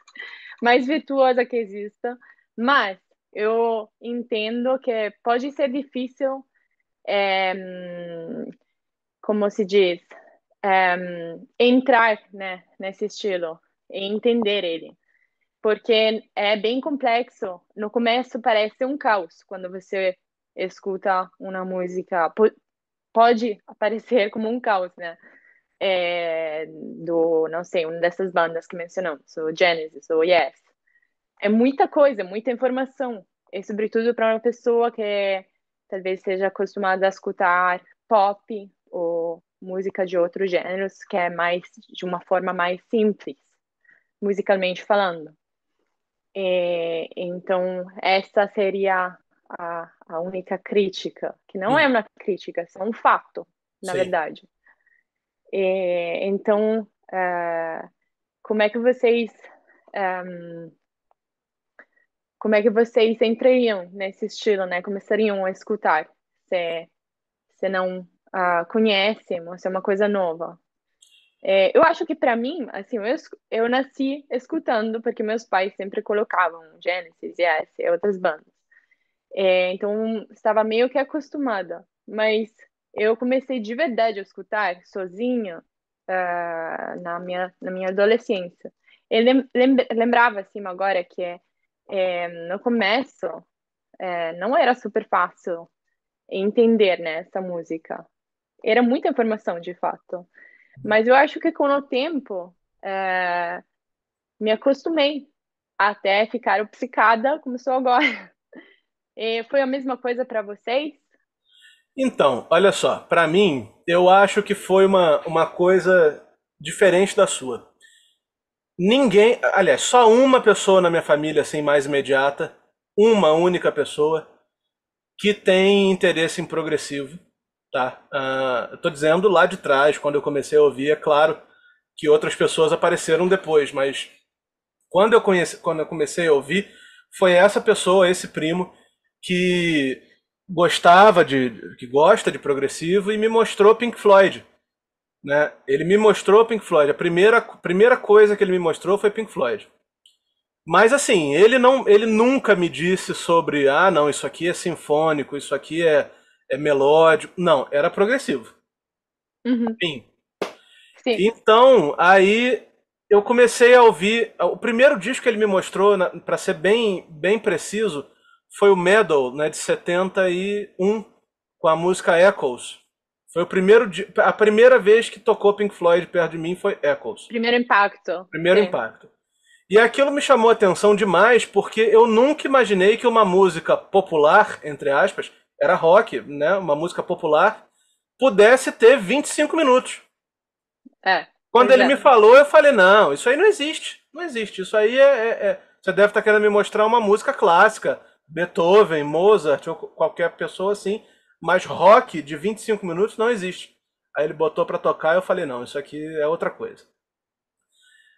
mais virtuosa que exista. Mas eu entendo que pode ser difícil, é, como se diz, é, entrar né, nesse estilo e entender ele. Porque é bem complexo. No começo parece um caos quando você escuta uma música pode aparecer como um caos, né? É, do, não sei, uma dessas bandas que mencionamos, o Genesis, ou Yes. É muita coisa, muita informação. E sobretudo para uma pessoa que talvez seja acostumada a escutar pop ou música de outros gêneros, que é mais de uma forma mais simples, musicalmente falando. E, é, então, essa seria a, a única crítica, que não é hum. é uma crítica, é um fato, na Sim. verdade. E, é, então, uh, como é que vocês. Um, como é que vocês entrariam nesse estilo, né? Começariam a escutar, se, se não uh, ah, conhecem, ou se é uma coisa nova. É, eu acho que para mim, assim, eu, eu nasci escutando, porque meus pais sempre colocavam Genesis, Yes e outras bandas. É, então, estava meio que acostumada. Mas eu comecei de verdade a escutar sozinha uh, na, minha, na minha adolescência. Eu lembrava, assim, agora que é, é, no começo é, não era super fácil entender né, essa música. Era muita informação, de fato. Mas eu acho que com o tempo é, me acostumei até ficar obcecada, sou agora. É, foi a mesma coisa para vocês? Então, olha só, para mim, eu acho que foi uma, uma coisa diferente da sua. Ninguém, aliás, só uma pessoa na minha família, assim, mais imediata, uma única pessoa, que tem interesse em progressivo, tá? Uh, eu tô dizendo lá de trás, quando eu comecei a ouvir, é claro que outras pessoas apareceram depois, mas quando eu, conheci, quando eu comecei a ouvir, foi essa pessoa, esse primo, que gostava de que gosta de progressivo e me mostrou Pink Floyd, né? Ele me mostrou Pink Floyd. A primeira primeira coisa que ele me mostrou foi Pink Floyd. Mas assim, ele não ele nunca me disse sobre, ah, não, isso aqui é sinfônico, isso aqui é é melódico. Não, era progressivo. Uhum. Sim. Sim. Então, aí eu comecei a ouvir. O primeiro disco que ele me mostrou, para ser bem, bem preciso, foi o Metal, né, de 71, com a música Echoes. Foi o primeiro a primeira vez que tocou Pink Floyd perto de mim foi Echoes. Primeiro impacto. Primeiro Sim. impacto. E aquilo me chamou a atenção demais, porque eu nunca imaginei que uma música popular, entre aspas, era rock, né? Uma música popular, pudesse ter 25 minutos. É. Quando ele é. me falou, eu falei, não, isso aí não existe. Não existe. Isso aí é. é, é... Você deve estar tá querendo me mostrar uma música clássica, Beethoven, Mozart, ou qualquer pessoa assim, mas rock de 25 minutos não existe. Aí ele botou para tocar e eu falei, não, isso aqui é outra coisa.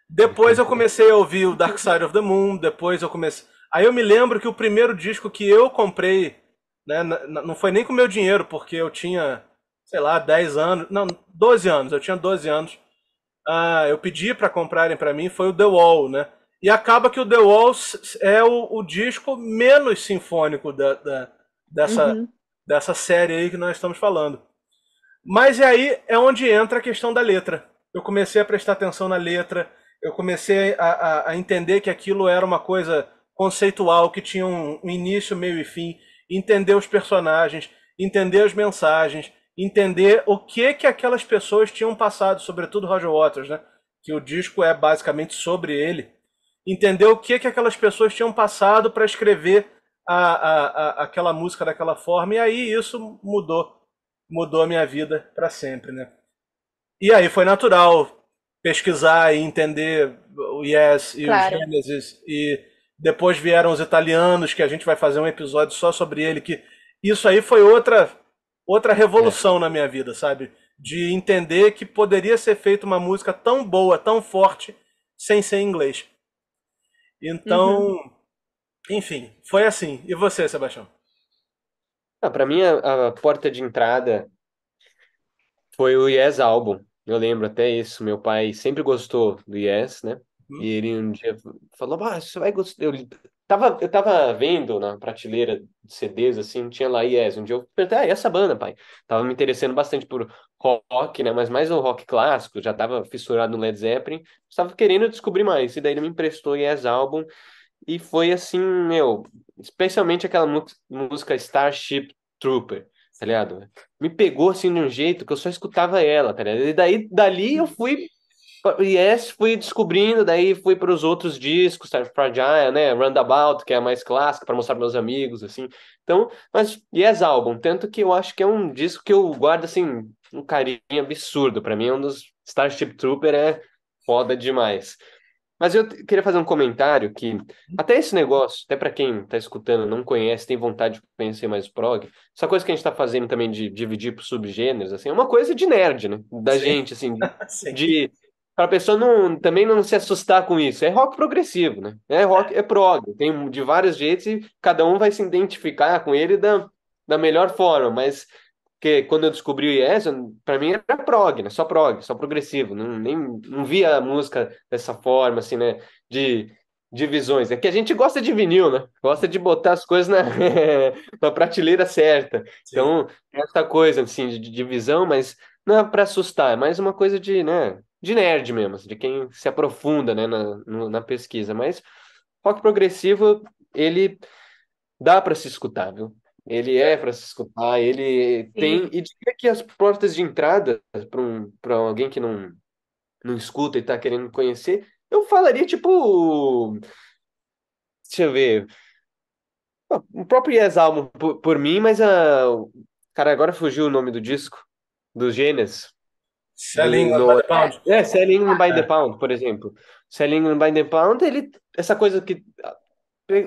Depois eu comecei a ouvir o Dark Side of the Moon, depois eu comecei... Aí eu me lembro que o primeiro disco que eu comprei, né, não foi nem com meu dinheiro, porque eu tinha, sei lá, 10 anos, não, 12 anos, eu tinha 12 anos. Ah, eu pedi para comprarem para mim, foi o The Wall, né? E acaba que o The Walls é o, o disco menos sinfônico da, da dessa, uhum. dessa série aí que nós estamos falando. Mas é aí é onde entra a questão da letra. Eu comecei a prestar atenção na letra, eu comecei a, a, a entender que aquilo era uma coisa conceitual, que tinha um, um, início, meio e fim, entender os personagens, entender as mensagens, entender o que que aquelas pessoas tinham passado, sobretudo Roger Waters, né? Que o disco é basicamente sobre ele entender o que, que aquelas pessoas tinham passado para escrever a, a, a, aquela música daquela forma. E aí isso mudou, mudou a minha vida para sempre, né? E aí foi natural pesquisar e entender o Yes e claro. os Genesis. E depois vieram os italianos, que a gente vai fazer um episódio só sobre ele, que isso aí foi outra outra revolução é. na minha vida, sabe? De entender que poderia ser feita uma música tão boa, tão forte, sem ser inglês. Então, uhum. enfim, foi assim. E você, Sebastião? Ah, para mim, a, a, porta de entrada foi o Yes Album. Eu lembro até isso. Meu pai sempre gostou do Yes, né? Uhum. E ele um dia falou: ah, você vai gostar. Eu Tava, eu tava vendo na prateleira de CDs, assim, tinha lá Yes. Um dia eu perguntei, ah, e essa banda, pai? Tava me interessando bastante por rock, né? Mas mais um rock clássico, já tava fissurado no Led Zeppelin. Estava querendo descobrir mais. E daí ele me emprestou Yes Album. E foi assim, meu, especialmente aquela música Starship Trooper, tá ligado? Me pegou assim de um jeito que eu só escutava ela, tá ligado? E daí, dali eu fui Yes, fui descobrindo, daí fui para os outros discos, sabe, Fragile, né, Roundabout, que é a mais clássica, para mostrar para meus amigos, assim. Então, mas Yes álbum, tanto que eu acho que é um disco que eu guardo, assim, um carinho absurdo. Para mim, é um dos Starship Trooper é foda demais. Mas eu queria fazer um comentário que, até esse negócio, até para quem está escutando, não conhece, tem vontade de conhecer mais prog, essa coisa que a gente está fazendo também de dividir por subgêneros, assim, é uma coisa de nerd, né? Da Sim. gente, assim, (laughs) de, de para a pessoa não, também não se assustar com isso. É rock progressivo, né? É rock, é prog. Tem de vários jeitos e cada um vai se identificar com ele da, da melhor forma. Mas que quando eu descobri o Yes, para mim era prog, né? Só prog, só progressivo. Não, nem, não via a música dessa forma, assim, né? De divisões. É que a gente gosta de vinil, né? Gosta de botar as coisas na, (laughs) na prateleira certa. Sim. Então, essa coisa, assim, de, de divisão, mas não é para assustar, é mais uma coisa de, né? de nerd mesmo, assim, de quem se aprofunda né, na, no, na pesquisa. Mas rock progressivo, ele dá para se escutar, viu? Ele é para se escutar, ele Sim. tem. E diria que as portas de entrada para um, alguém que não, não escuta e está querendo conhecer, eu falaria tipo. Deixa eu ver. O próprio Yes Album por, por mim, mas a. Cara, agora fugiu o nome do disco, dos Gênesis. Selling no, by the pound. É, selling by the é. pound, por exemplo. Selling by the pound, ele essa coisa que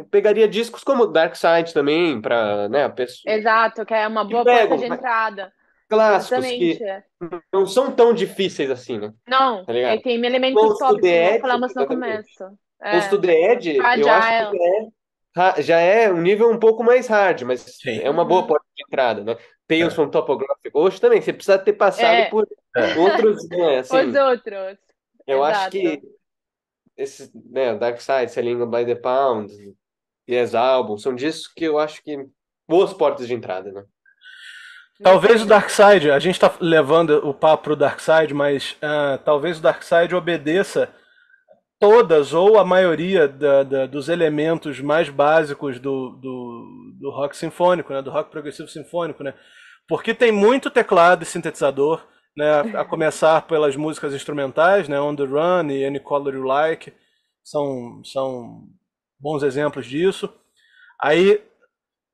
pegaria discos como Dark Side também para, né, a pessoa. Exato, que é uma boa porta de entrada. Clássicos Exatamente. que é. não são tão difíceis assim, né? Não, tá é, tem elementos top, vou falar, mas não começa. É. Posto the Edge, eu acho que é, já é um nível um pouco mais hard, mas Sim. é uma boa porta entrada, né? Tales é. from Topographic Hoje também, você precisa ter passado é. por é. outros, né? Assim, Os outros. Eu Exato. acho que esse, né, Dark Side, Selling by the Pound, Yes Album, são discos que eu acho que boas portas de entrada, né? Talvez o Dark Side, a gente está levando o papo pro Side, mas uh, talvez o Dark Side obedeça todas ou a maioria da, da, dos elementos mais básicos do, do, do, rock sinfônico, né? do rock progressivo sinfônico, né? Porque tem muito teclado e sintetizador, né? A (laughs) começar pelas músicas instrumentais, né? On the Run e Any Color You Like são, são bons exemplos disso. Aí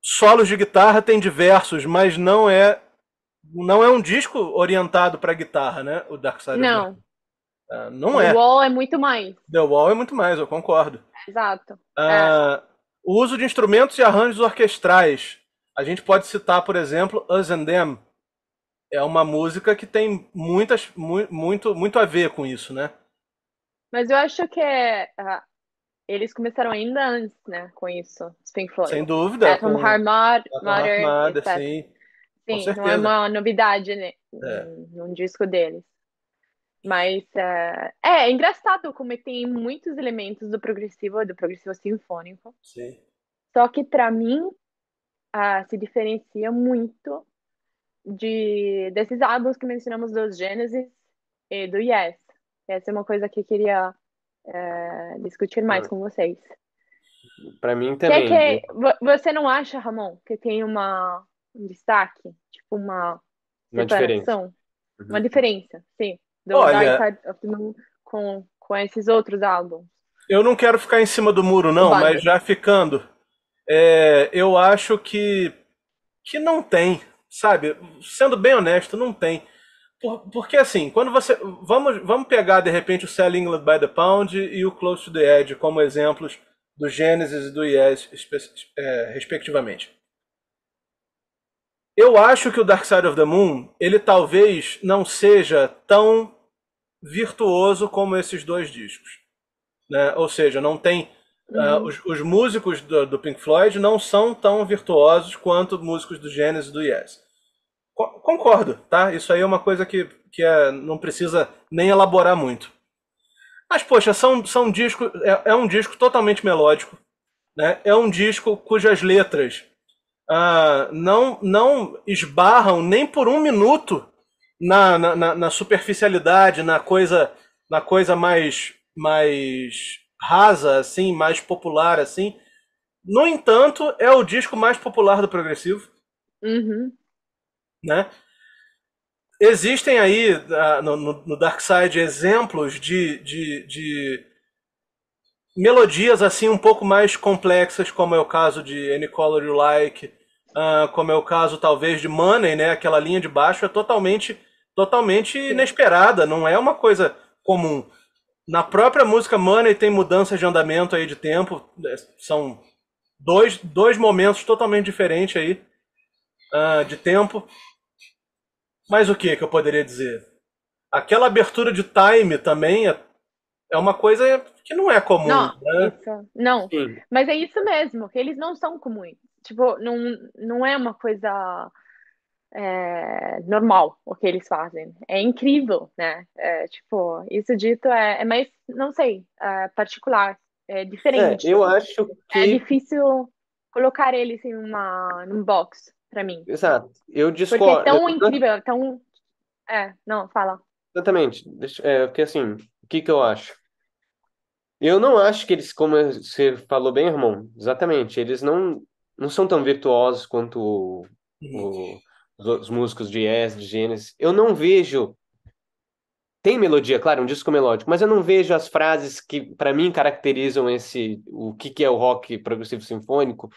solos de guitarra tem diversos, mas não é não é um disco orientado para guitarra, né? O Dark Side. Não. Of Uh, não é. O Wall é muito mais. The Wall é muito mais, eu concordo. Exato. Uh, é. O uso de instrumentos e arranjos orquestrais. A gente pode citar, por exemplo, Us and Them. É uma música que tem muitas, mu muito, muito a ver com isso, né? Mas eu acho que uh, eles começaram ainda antes, né, com isso, Spring Floyd. Sem dúvida. É, com... Harmad, Mother, sim. Sim, com então é uma novidade né, é. num disco deles. Mas é, é, é, engraçado como tem muitos elementos do progressivo, do progressivo sinfônico. Sim. Só que para mim ah, se diferencia muito de desses álbuns que mencionamos dos Genesis e do Yes. Essa é uma coisa que eu queria é, discutir mais ah. com vocês. Para mim é também. Que é que, você não acha, Ramon, que tem uma um destaque, tipo uma uma diferença. uma uhum. diferença, sim do Olha, Dark Side of the Moon com, com esses outros álbuns? Eu não quero ficar em cima do muro, não, vale. mas já ficando. É, eu acho que, que não tem, sabe? Sendo bem honesto, não tem. Por, porque assim, quando você. Vamos, vamos pegar de repente o Sell England by the Pound e o Close to the Edge como exemplos do Genesis e do Yes, é, respectivamente. Eu acho que o Dark Side of the Moon, ele talvez não seja tão virtuoso como esses dois discos. Né? Ou seja, não tem. Uhum. Uh, os, os, músicos do, do, Pink Floyd não são tão virtuosos quanto músicos do Genesis e do Yes. Co concordo, tá? Isso aí é uma coisa que, que é, não precisa nem elaborar muito. Mas, poxa, são, são discos é, é um disco totalmente melódico. Né? É um disco cujas letras uh, não, não esbarram nem por um minuto na, na, na, superficialidade, na coisa, na coisa mais, mais rasa, assim, mais popular, assim. No entanto, é o disco mais popular do progressivo, uhum. né? Existem aí ah, no, no Dark Side exemplos de, de, de melodias assim um pouco mais complexas, como é o caso de Any Color You Like, uh, como é o caso talvez de Money, né? Aquela linha de baixo é totalmente totalmente inesperada, não é uma coisa comum. Na própria música Money tem mudanças de andamento aí de tempo, é, são dois, dois momentos totalmente diferentes aí uh, de tempo. Mas o que que eu poderia dizer? Aquela abertura de time também é, é uma coisa que não é comum, não, né? Isso, não, Sim. mas é isso mesmo, que eles não são comuns. Tipo, não, não é uma coisa é, normal o que eles fazem. É incrível, né? É, tipo, isso dito é, é mais, não sei, é particular, é diferente. É, eu acho que... É difícil colocar eles em assim, uma, num box, para mim. Exato. Eu discordo. Porque é tão incrível, é tão... É, não, fala. Exatamente. É, porque assim, o que que eu acho? Eu não acho que eles, como você falou bem, irmão, exatamente, eles não, não são tão virtuosos quanto o, o os músicos de Yes, de Genesis. Eu não vejo. Tem melodia, claro, um disco melódico, mas eu não vejo as frases que, para mim, caracterizam esse o que, que é o rock progressivo sinfônico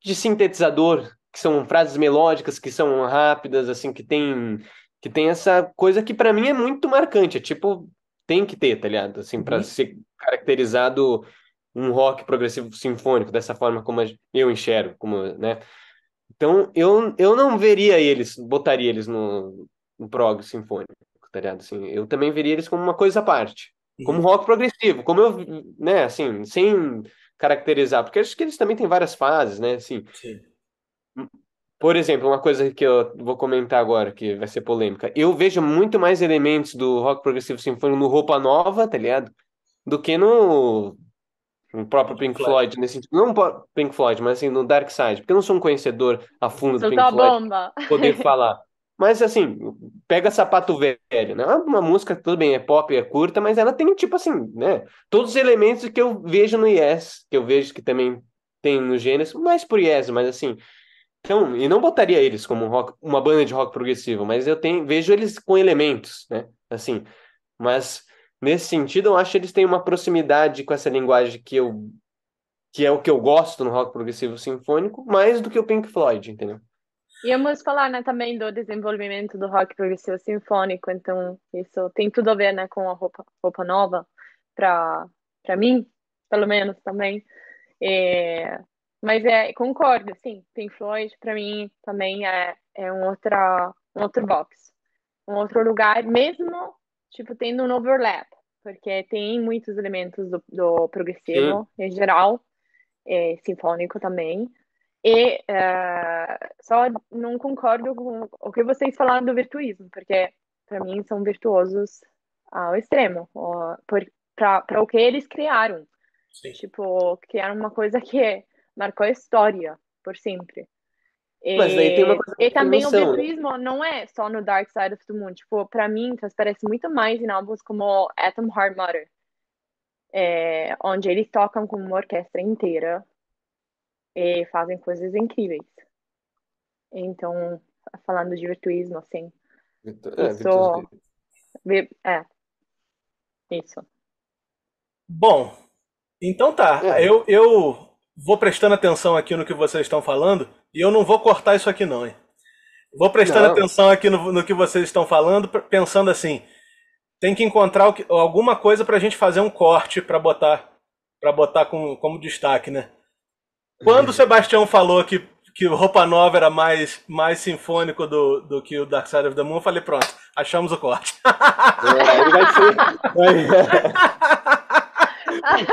de sintetizador, que são frases melódicas, que são rápidas, assim, que tem que tem essa coisa que para mim é muito marcante, é tipo tem que ter, tá ligado? Assim, para uhum. ser caracterizado um rock progressivo sinfônico dessa forma como eu enxergo, como, né? Então, eu, eu não veria eles, botaria eles no, no prog sinfônico, tá ligado? Assim, eu também veria eles como uma coisa à parte. Como rock progressivo, como eu, né, assim, sem caracterizar, porque acho que eles também têm várias fases, né, assim. Sim. Por exemplo, uma coisa que eu vou comentar agora, que vai ser polêmica. Eu vejo muito mais elementos do rock progressivo sinfônico no Roupa Nova, tá ligado? Do que no o próprio Pink Floyd, Floyd nesse sentido. Não Pink Floyd, mas assim, no Dark Side, porque eu não sou um conhecedor a fundo Solta do Pink Floyd. Bomba. Poder (laughs) falar. Mas assim, pega sapato velho, né? Uma música, tudo bem, é pop, é curta, mas ela tem tipo assim, né? Todos os elementos que eu vejo no Yes, que eu vejo que também tem no Gênesis, mais por Yes, mas assim. Então, e não botaria eles como um rock, uma banda de rock progressivo, mas eu tenho, vejo eles com elementos, né? Assim, mas Nesse sentido, eu acho que eles têm uma proximidade com essa linguagem que eu que é o que eu gosto no rock progressivo sinfônico, mais do que o Pink Floyd, entendeu? vamos falar né, também do desenvolvimento do rock progressivo sinfônico, então isso tem tudo a ver né, com a roupa, roupa nova, para mim, pelo menos também. É, mas é, concordo, sim, Pink Floyd para mim também é, é um, outra, um outro box, um outro lugar, mesmo tipo, tendo um overlap, porque tem muitos elementos do, do progressivo Sim. em geral, e é, sinfônico também. E uh, só não concordo com o que vocês falaram do virtuísmo, porque para mim são virtuosos ao extremo, para o que eles criaram. Sim. Tipo, criaram uma coisa que marcou a história por sempre. Mas daí tem uma é, coisa E também o né? beduísmo não é só no Dark Side of the Moon. Tipo, pra mim, transparece então, muito mais em álbuns como Atom Heart Mother. É, onde eles tocam com uma orquestra inteira e fazem coisas incríveis. Então, falando de virtuismo assim. É, isso... É, isso. Bom, então tá. É. Eu, eu vou prestando atenção aqui no que vocês estão falando. E eu não vou cortar isso aqui, não, hein? Vou prestando não. atenção aqui no, no que vocês estão falando, pensando assim: tem que encontrar que, alguma coisa para a gente fazer um corte para botar para botar com, como destaque, né? Quando o uhum. Sebastião falou que, que Roupa Nova era mais, mais sinfônico do, do que o Dark Side of the Moon, eu falei, pronto, achamos o corte. É, vai ser...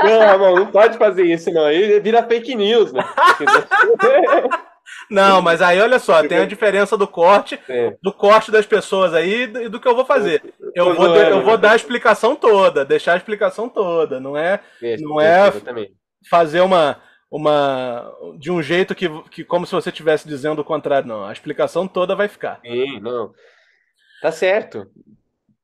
(laughs) não, Ramon, não pode fazer isso, não. aí vira fake news, né? (laughs) Não, mas aí olha só, tem a diferença do corte, do corte das pessoas aí e do que eu vou fazer. Eu vou, é, eu né? vou dar a explicação toda, deixar a explicação toda, não é, é não é fazer uma uma de um jeito que, que como se você estivesse dizendo o contrário, não. A explicação toda vai ficar. Sim, não. Tá certo.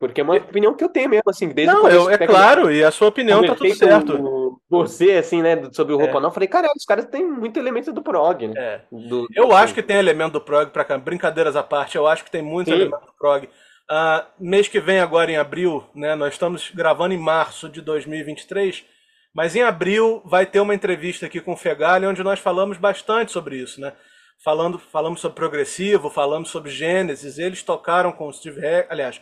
Porque é uma é. opinião que eu tenho mesmo, assim, desde Não, eu, é claro, e a sua opinião tá tudo certo. você, assim, né, sobre o é. Roupanão, eu falei, cara, os caras têm muito elemento do prog, né? É. Do, eu acho assim. que tem elemento do prog pra cá, brincadeiras à parte, eu acho que tem muito Sim. elemento do prog. Uh, mês que vem, agora em abril, né, nós estamos gravando em março de 2023, mas em abril vai ter uma entrevista aqui com o Fegali, onde nós falamos bastante sobre isso, né? Falando, falamos sobre progressivo, falamos sobre Gênesis, eles tocaram com o Steve Rex, aliás,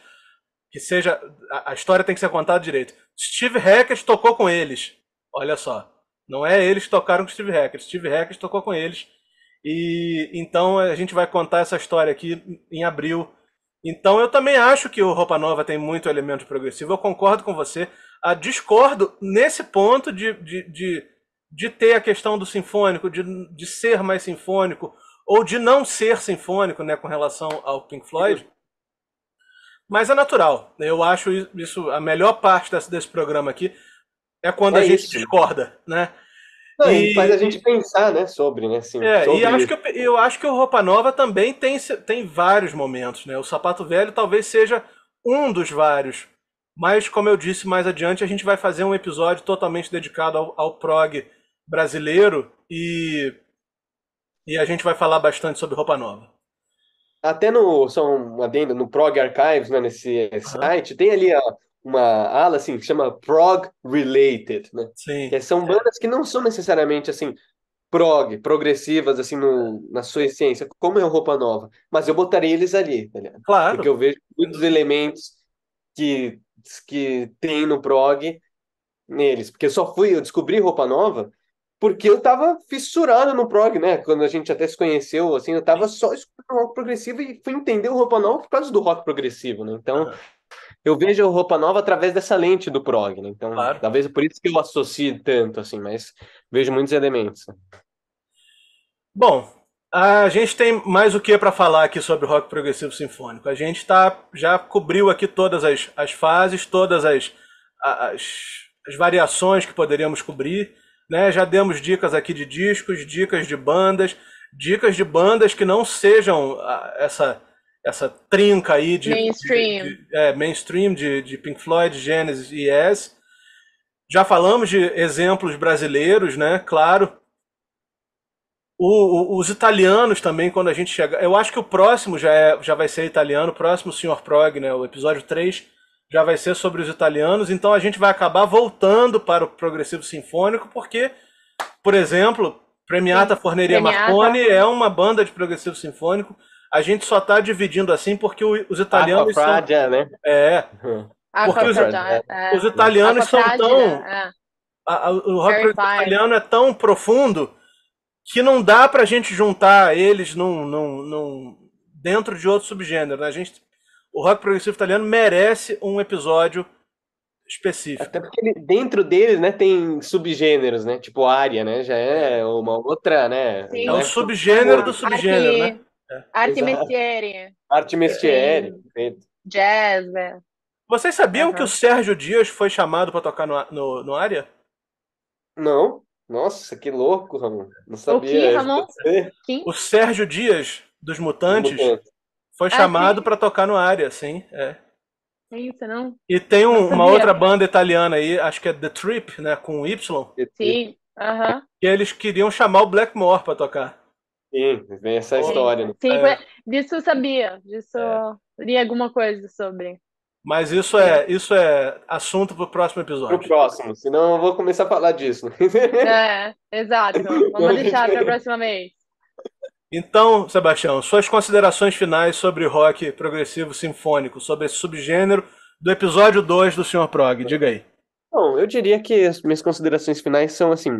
que seja. A, a história tem que ser contada direito. Steve Hackett tocou com eles. Olha só. Não é eles que tocaram com Steve Hackett. Steve Hackett tocou com eles. E então a gente vai contar essa história aqui em abril. Então eu também acho que o Roupa Nova tem muito elemento progressivo. Eu concordo com você. A ah, discordo nesse ponto de, de, de, de ter a questão do sinfônico, de, de ser mais sinfônico, ou de não ser sinfônico, né, com relação ao Pink Floyd. Mas é natural. Eu acho isso a melhor parte desse, desse programa aqui é quando é a gente discorda, né? Não, e, faz a gente pensar, né, sobre, né, assim, é, sobre... e acho que eu, eu, acho que o Roupa Nova também tem, tem vários momentos, né, o Sapato Velho talvez seja um dos vários, mas como eu disse mais adiante, a gente vai fazer um episódio totalmente dedicado ao, ao prog brasileiro e, e a gente vai falar bastante sobre Roupa Nova. Até no, só um adendo, no Prog Archives, né, nesse uhum. site, tem ali ó, uma ala assim que chama Prog Related, né? Sim. Que são bandas que não são necessariamente assim prog, progressivas assim no, na sua essência, como é o Roupa Nova, mas eu botaria eles ali, tá ligado? Claro. Porque eu vejo muitos elementos que que tem no prog neles, porque eu só fui eu descobri Roupa Nova porque eu tava fissurado no prog, né? Quando a gente até se conheceu, assim, eu tava só escutando rock progressivo e fui entender o Roupa Nova por causa do rock progressivo, né? Então, eu vejo o Roupa Nova através dessa lente do prog, né? Então, claro. talvez é por isso que eu associe tanto, assim, mas vejo muitos elementos. Bom, a gente tem mais o que para falar aqui sobre o rock progressivo sinfônico. A gente tá, já cobriu aqui todas as, as fases, todas as, as, as variações que poderíamos cobrir. Né? Já demos dicas aqui de discos, dicas de bandas, dicas de bandas que não sejam ah, essa essa trinca aí de mainstream, de, de, é, mainstream de, de Pink Floyd, Genesis e Yes. Já falamos de exemplos brasileiros, né? Claro. O, o, os italianos também, quando a gente chegar. Eu acho que o próximo já, é, já vai ser italiano, o próximo Sr. Prog, né? O episódio 3 já vai ser sobre os italianos, então a gente vai acabar voltando para o progressivo sinfônico, porque, por exemplo, Premiata Forneria Premiata. Marconi é uma banda de progressivo sinfônico. A gente só está dividindo assim porque os italianos Aquapradia, são... né? É. Porque os, os italianos são né? é. é. tão... É. A, a, o rock italiano é tão profundo que não dá para a gente juntar eles num, num, num, dentro de outro subgênero. Né? A gente o rock progressivo italiano merece um episódio específico. Até porque ele, dentro deles, né, tem subgêneros, né? Tipo área, né? Já é, é. uma outra, né? Sim. É um né? subgênero do subgênero, né? É. Arte, né? Arte mestiere. Arte mestiere. Jazz, né? Vocês sabiam uhum. que o Sérgio Dias foi chamado para tocar no, no, no área? Não. Nossa, que louco, Ramon. Não sabia. O que, Ramon? O Sérgio Dias, dos Mutantes, Mutante. Foi ah, chamado ah, para tocar no área, sim. É. é. isso, não? E tem um, uma outra banda italiana aí, acho que é The Trip, né? Com Y. Sim, aham. Que eles queriam chamar o Blackmore para tocar. Sim, vem essa história. Né? Sim, é. disso eu sabia. Disso é. li alguma coisa sobre. Mas isso é, isso é assunto para o próximo episódio. Para o próximo, senão eu vou começar a falar disso. é, exato. (laughs) Vamos deixar para a próxima vez. Então, Sebastião, suas considerações finais sobre rock progressivo sinfônico, sobre esse subgênero do episódio 2 do Sr. Prog, diga aí. Bom, eu diria que as minhas considerações finais são assim,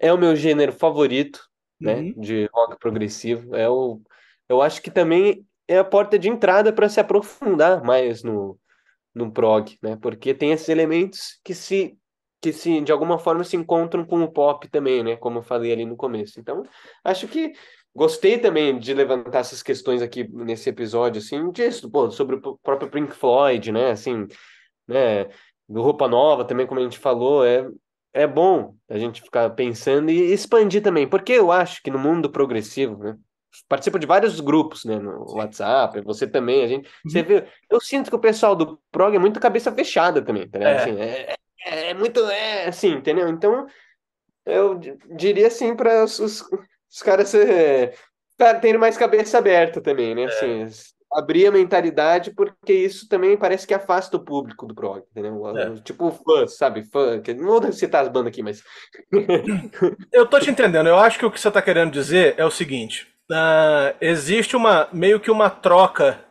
é o meu gênero favorito, né, uhum. de rock progressivo, é o eu acho que também é a porta de entrada para se aprofundar mais no no prog, né? Porque tem esses elementos que se que se de alguma forma se encontram com o pop também, né? Como eu falei ali no começo. Então, acho que Gostei também de levantar essas questões aqui nesse episódio, assim, disso, pô, sobre o próprio Pink Floyd, né, assim, né, do Roupa Nova também, como a gente falou, é, é bom a gente ficar pensando e expandir também, porque eu acho que no mundo progressivo, né, participo de vários grupos, né, no WhatsApp, você também, a gente, uhum. você vê, eu sinto que o pessoal do prog é muito cabeça fechada também, tá ligado? É. Assim, é, é, é muito, é assim, entendeu? Então, eu diria assim para os, os os caras é, tá tendo mais cabeça aberta também, né? É. Assim, abrir a mentalidade, porque isso também parece que afasta o público do prog, entendeu? É. Tipo fã, sabe? Fã, que, não vou citar as bandas aqui, mas. (laughs) eu tô te entendendo. Eu acho que o que você tá querendo dizer é o seguinte. Uh, existe uma meio que uma troca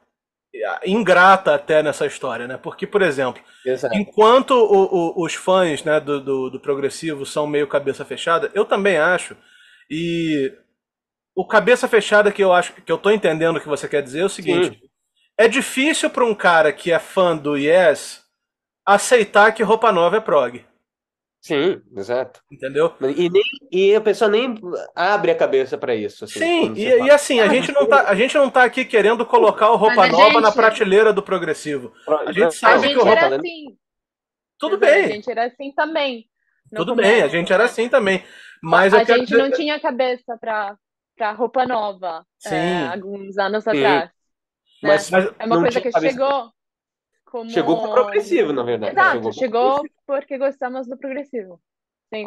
ah, ingrata até nessa história, né? Porque, por exemplo, Exato. enquanto o, o, os fãs né, do, do, do progressivo são meio cabeça fechada, eu também acho e o cabeça fechada que eu acho que eu tô entendendo o que você quer dizer é o seguinte: Sim. é difícil para um cara que é fã do Yes aceitar que roupa nova é prog. Sim, exato. Entendeu? E, nem, e a pessoa nem abre a cabeça para isso. Assim, Sim, e, e, assim, a ah, gente, não tá, a gente não tá aqui querendo colocar o roupa nova gente... na prateleira do progressivo. A gente não, sabe a gente que o roupa. Era é assim. Tudo Mas bem. A gente era assim também. Tudo bem, a gente era né? assim também. Mas a gente quero... não tinha cabeça para para roupa nova é, alguns anos atrás. Né? Mas, mas, é uma coisa que cabeça... chegou como... Chegou progressivo, na verdade. Exato, chegou, chegou porque gostamos do progressivo. Sim.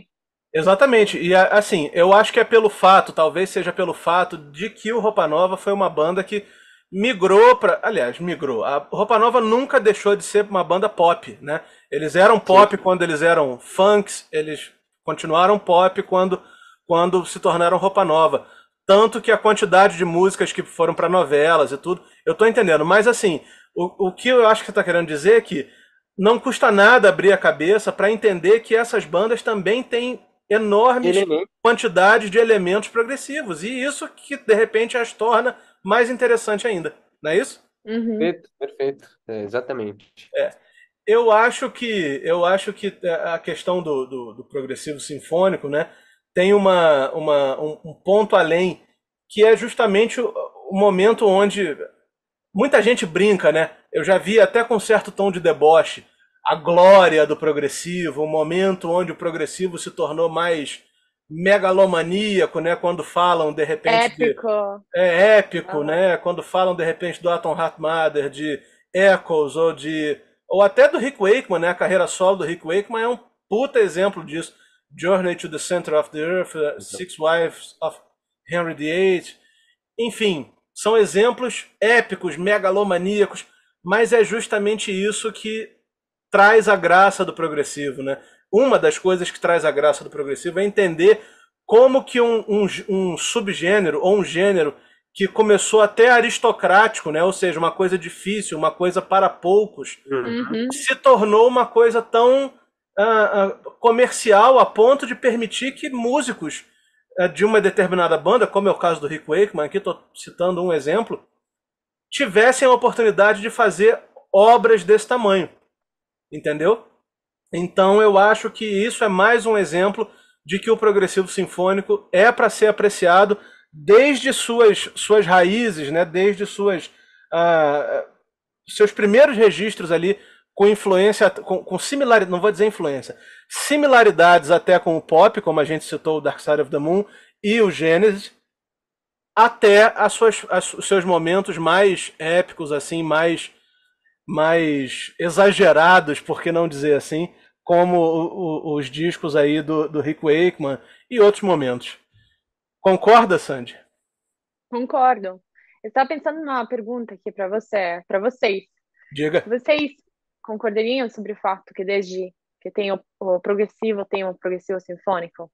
Exatamente. E assim, eu acho que é pelo fato, talvez seja pelo fato de que o Roupa Nova foi uma banda que migrou para, aliás, migrou. A Roupa Nova nunca deixou de ser uma banda pop, né? Eles eram pop Sim. quando eles eram funks, eles continuaram pop quando, quando se tornaram roupa nova. Tanto que a quantidade de músicas que foram para novelas e tudo, eu tô entendendo. Mas assim, o, o que eu acho que você está querendo dizer é que não custa nada abrir a cabeça para entender que essas bandas também têm enormes Elemento. quantidades de elementos progressivos. E isso que, de repente, as torna mais interessante ainda. Não é isso? Uhum. Perfeito, perfeito. É, exatamente. É eu acho que eu acho que é, a questão do, do, do progressivo sinfônico, né, tem uma, uma um, um, ponto além que é justamente o, o momento onde muita gente brinca, né? Eu já vi até com certo tom de deboche a glória do progressivo, o momento onde o progressivo se tornou mais megalomaníaco, né? Quando falam de repente épico. De, é épico, ah. né? Quando falam de repente do Atom Heart Mother, de Echoes ou de ou até do Rick Wakeman, né? A carreira solo do Rick Wakeman é um puta exemplo disso. Journey to the Center of the Earth, uh, Six Wives of Henry VIII. Enfim, são exemplos épicos, megalomaníacos, mas é justamente isso que traz a graça do progressivo, né? Uma das coisas que traz a graça do progressivo é entender como que um, um, um subgênero ou um gênero que começou até aristocrático, né? Ou seja, uma coisa difícil, uma coisa para poucos, uhum. uhum. se tornou uma coisa tão uh, uh, comercial a ponto de permitir que músicos uh, de uma determinada banda, como é o caso do Rick Wakeman, aqui estou citando um exemplo, tivessem a oportunidade de fazer obras desse tamanho, entendeu? Então eu acho que isso é mais um exemplo de que o progressivo sinfônico é para ser apreciado desde suas, suas raízes, né, desde suas, ah, seus primeiros registros ali com influência, com, com similaridade, não vou dizer influência, similaridades até com o pop, como a gente citou o Dark Side of the Moon e o Genesis, até as suas, as, os seus momentos mais épicos, assim, mais, mais exagerados, por que não dizer assim, como o, o, os discos aí do, do Rick Wakeman e outros momentos. Concorda, Sandy? Concordo. Eu estava pensando numa pergunta aqui para você, para vocês. Diga. Vocês concordariam sobre o fato que desde que tem o, o progressivo tem o progressivo sinfônico?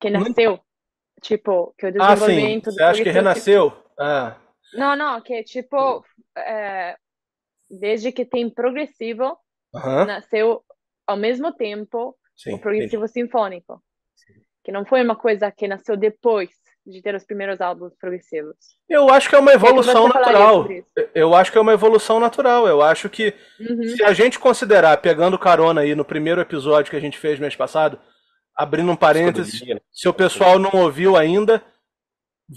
Que nasceu, tipo, que o ah, desenvolvimento... Ah, sim. Você acha que renasceu? Tipo... Ah. Não, não, que tipo, é, desde que tem progressivo, uh -huh. nasceu ao mesmo tempo sim, o progressivo sinfônico que não foi uma coisa que nasceu depois de ter os primeiros álbuns progressivos. Eu acho que é uma é evolução é natural. Eu acho que é uma evolução natural. Eu acho que uhum. se a gente considerar, pegando carona aí no primeiro episódio que a gente fez mês passado, abrindo um parênteses, se o pessoal não ouviu ainda,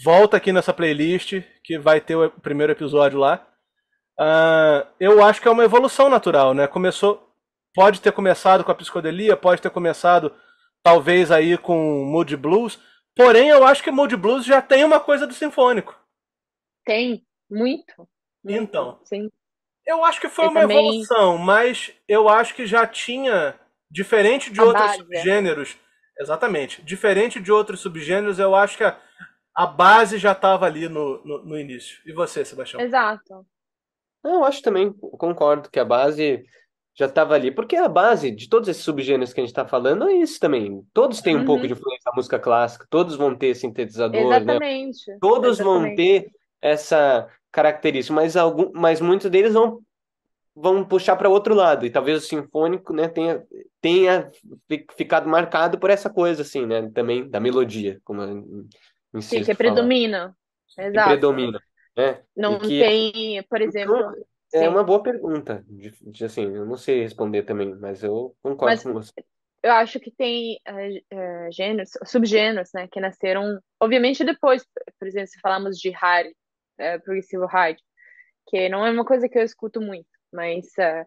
volta aqui nessa playlist que vai ter o primeiro episódio lá. Uh, eu acho que é uma evolução natural, né? Começou, pode ter começado com a psicodelia, pode ter começado talvez aí com Mood Blues. Porém, eu acho que Mood Blues já tem uma coisa do sinfônico. Tem, muito. muito então, sim. eu acho que foi eu uma também... evolução, mas eu acho que já tinha, diferente de a outros base, é. subgêneros, é. exatamente, diferente de outros subgêneros, eu acho que a, a base já estava ali no, no, no início. E você, Sebastião? Exato. eu acho também, concordo que a base já estava ali, porque a base de todos esses subgêneros que a gente está falando é isso também. Todos têm um uhum. pouco de influência da música clássica, todos vão ter sintetizador, né? Exatamente. né? Todos Exatamente. vão ter essa característica, mas algum, mas muitos deles vão vão puxar para outro lado e talvez o sinfônico, né, tenha tenha ficado marcado por essa coisa assim, né, também da melodia, como eu insisto Sim, que falar. predomina. Exato. Que predomina, né? Não que... tem, por então, exemplo, então, é uma boa pergunta. De, de, assim, eu não sei responder também, mas eu concordo mas com você. Eu acho que tem uh, uh, gêneros, subgêneros, né, que nasceram, obviamente, depois, por exemplo, se falamos de hard, uh, progressivo hard, que não é uma coisa que eu escuto muito, mas é,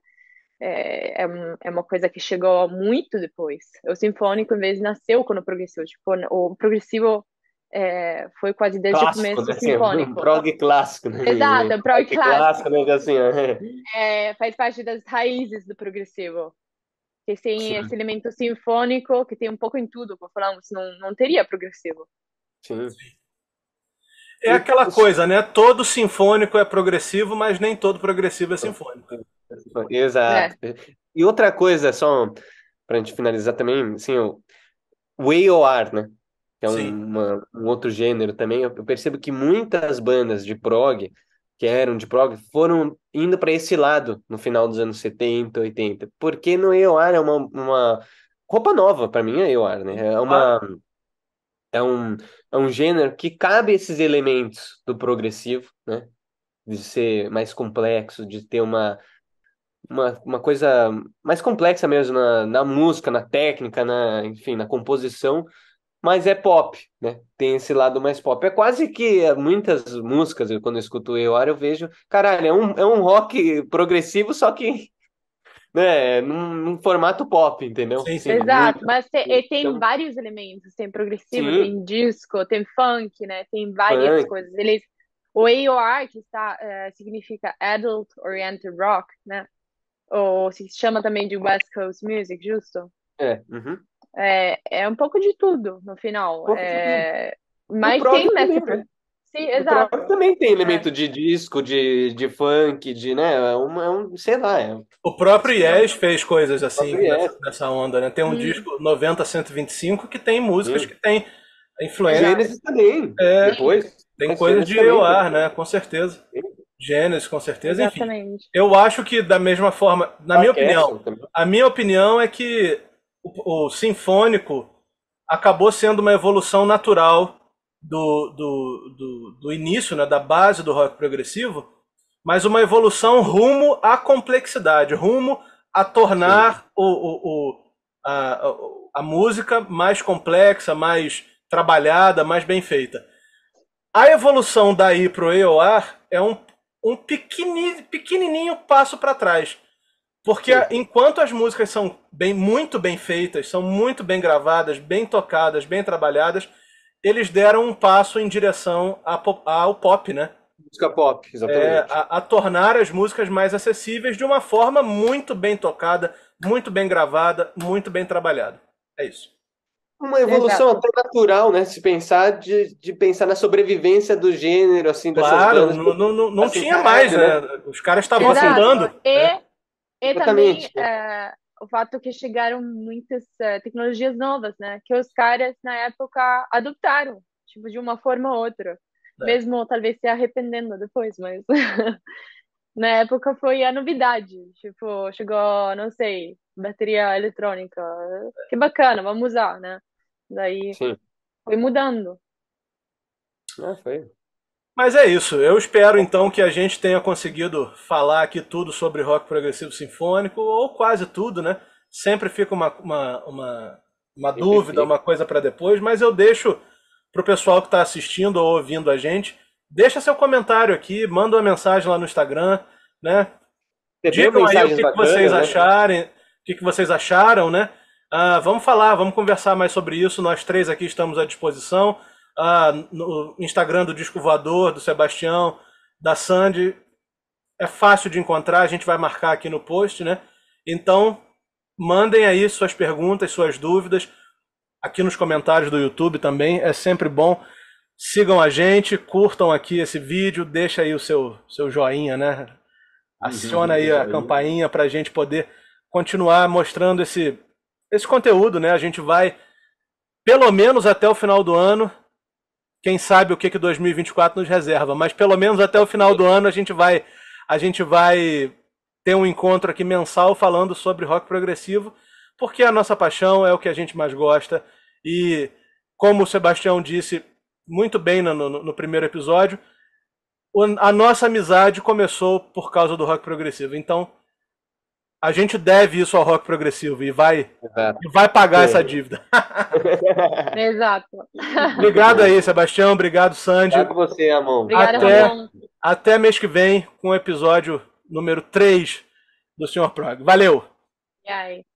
é, é, uma coisa que chegou muito depois. O sinfônico, em vez, nasceu com o progressivo. Tipo, o progressivo é, foi com a Adidas clássico, de começo né? sinfônico. Prog clássico, né? Exato, prog clássico. clássico né? assim, é. é. faz parte das raízes do progressivo. Que tem Sim. esse elemento sinfônico, que tem um pouco em tudo, vou falamos, não, não teria progressivo. Sim. É e, aquela coisa, né? Todo sinfônico é progressivo, mas nem todo progressivo é sinfônico. Exato. É. E outra coisa, só para a gente finalizar também, assim, o, o EOR, né? que é um, uma, um outro gênero também. Eu, percebo que muitas bandas de prog, que eram de prog, foram indo para esse lado no final dos anos 70, 80. Porque no EOR é uma, uma roupa nova, para mim é EOR, né? É uma. Ah. É um, é um gênero que cabe esses elementos do progressivo, né? De ser mais complexo, de ter uma, uma, uma coisa mais complexa mesmo na, na música, na técnica, na, enfim, na composição, mas é pop, né? Tem esse lado mais pop. É quase que muitas músicas, quando eu escuto eu eu vejo, caralho, é um, é um rock progressivo, só que (laughs) né, num, num formato pop, entendeu? Sim, sim. Exato, muito, mas tem, tem então vários elementos, tem progressivo, sim. tem disco, tem funk, né? Tem várias funk. coisas. Eles, o AOR, que está, uh, significa Adult Oriented Rock, né? Ou se chama também de West Coast Music, justo? É, uhum. É, é um pouco de tudo no final. é... Mas tem também, né? Sim, exato. também tem é. elemento é. de disco, de, de funk, de, né? É um, é um sei lá. É... O próprio Yes fez coisas assim nessa, nessa, onda, né? Tem um hum. disco 90-125 que tem músicas hum. que tem influência. Gênesis também. É, Depois. Tem coisa de eu ar, né? Com certeza. Gênesis, com certeza. Exatamente. Enfim, eu acho que da mesma forma, na minha opinião, a minha opinião é que o, sinfônico acabou sendo uma evolução natural do, do, do, do, início, né, da base do rock progressivo, mas uma evolução rumo à complexidade, rumo a tornar o, o, o a, a música mais complexa, mais trabalhada, mais bem feita. A evolução daí para o EOR é um, um pequenininho passo para trás. Porque enquanto as músicas são bem, muito bem feitas, são muito bem gravadas, bem tocadas, bem trabalhadas, eles deram um passo em direção ao pop, né? Música pop, exatamente. É, a, a, tornar as músicas mais acessíveis de uma forma muito bem tocada, muito bem gravada, muito bem trabalhada. É isso. Uma evolução Exato. até natural, né? Se pensar de, de pensar na sobrevivência do gênero, assim, dessas claro, bandas. Claro, não, não, não assim, tinha mais, né? né? Os caras estavam afundando. E... Né? E também é, o fato que chegaram muitas é, tecnologias novas, né? Que os caras, na época, adotaram, tipo, de uma forma ou outra. É. Mesmo, talvez, se arrependendo depois, mas... (laughs) na época foi a novidade. Tipo, chegou, não sei, bateria eletrônica. Que bacana, vamos usar, né? Daí Sim. foi mudando. Ah, foi. Mas é isso. Eu espero então que a gente tenha conseguido falar aqui tudo sobre rock progressivo sinfônico, ou quase tudo, né? Sempre fica uma, uma, uma, uma dúvida, uma coisa para depois, mas eu deixo para o pessoal que está assistindo ou ouvindo a gente. Deixa seu comentário aqui, manda uma mensagem lá no Instagram, né? Digam aí o que, que vocês né? acharem, o que, que vocês acharam, né? Ah, vamos falar, vamos conversar mais sobre isso. Nós três aqui estamos à disposição ah, no Instagram do Disco Voador, do Sebastião, da Sandy. É fácil de encontrar, a gente vai marcar aqui no post, né? Então, mandem aí suas perguntas, suas dúvidas, aqui nos comentários do YouTube também, é sempre bom. Sigam a gente, curtam aqui esse vídeo, deixa aí o seu, seu joinha, né? Aciona aí a uhum. campainha para a gente poder continuar mostrando esse, esse conteúdo, né? A gente vai, pelo menos até o final do ano, quem sabe o que que 2024 nos reserva, mas pelo menos até o final do ano a gente vai a gente vai ter um encontro aqui mensal falando sobre rock progressivo, porque a nossa paixão é o que a gente mais gosta e como o Sebastião disse muito bem no, no, no primeiro episódio, a nossa amizade começou por causa do rock progressivo. Então, a gente deve isso ao rock progressivo e vai, e vai pagar é. essa dívida. (laughs) Exato. Obrigado aí, Sebastião. Obrigado, Sandy. Obrigado você, Amon. até, até mês que vem com o episódio número 3 do Senhor Prog. Valeu! E aí?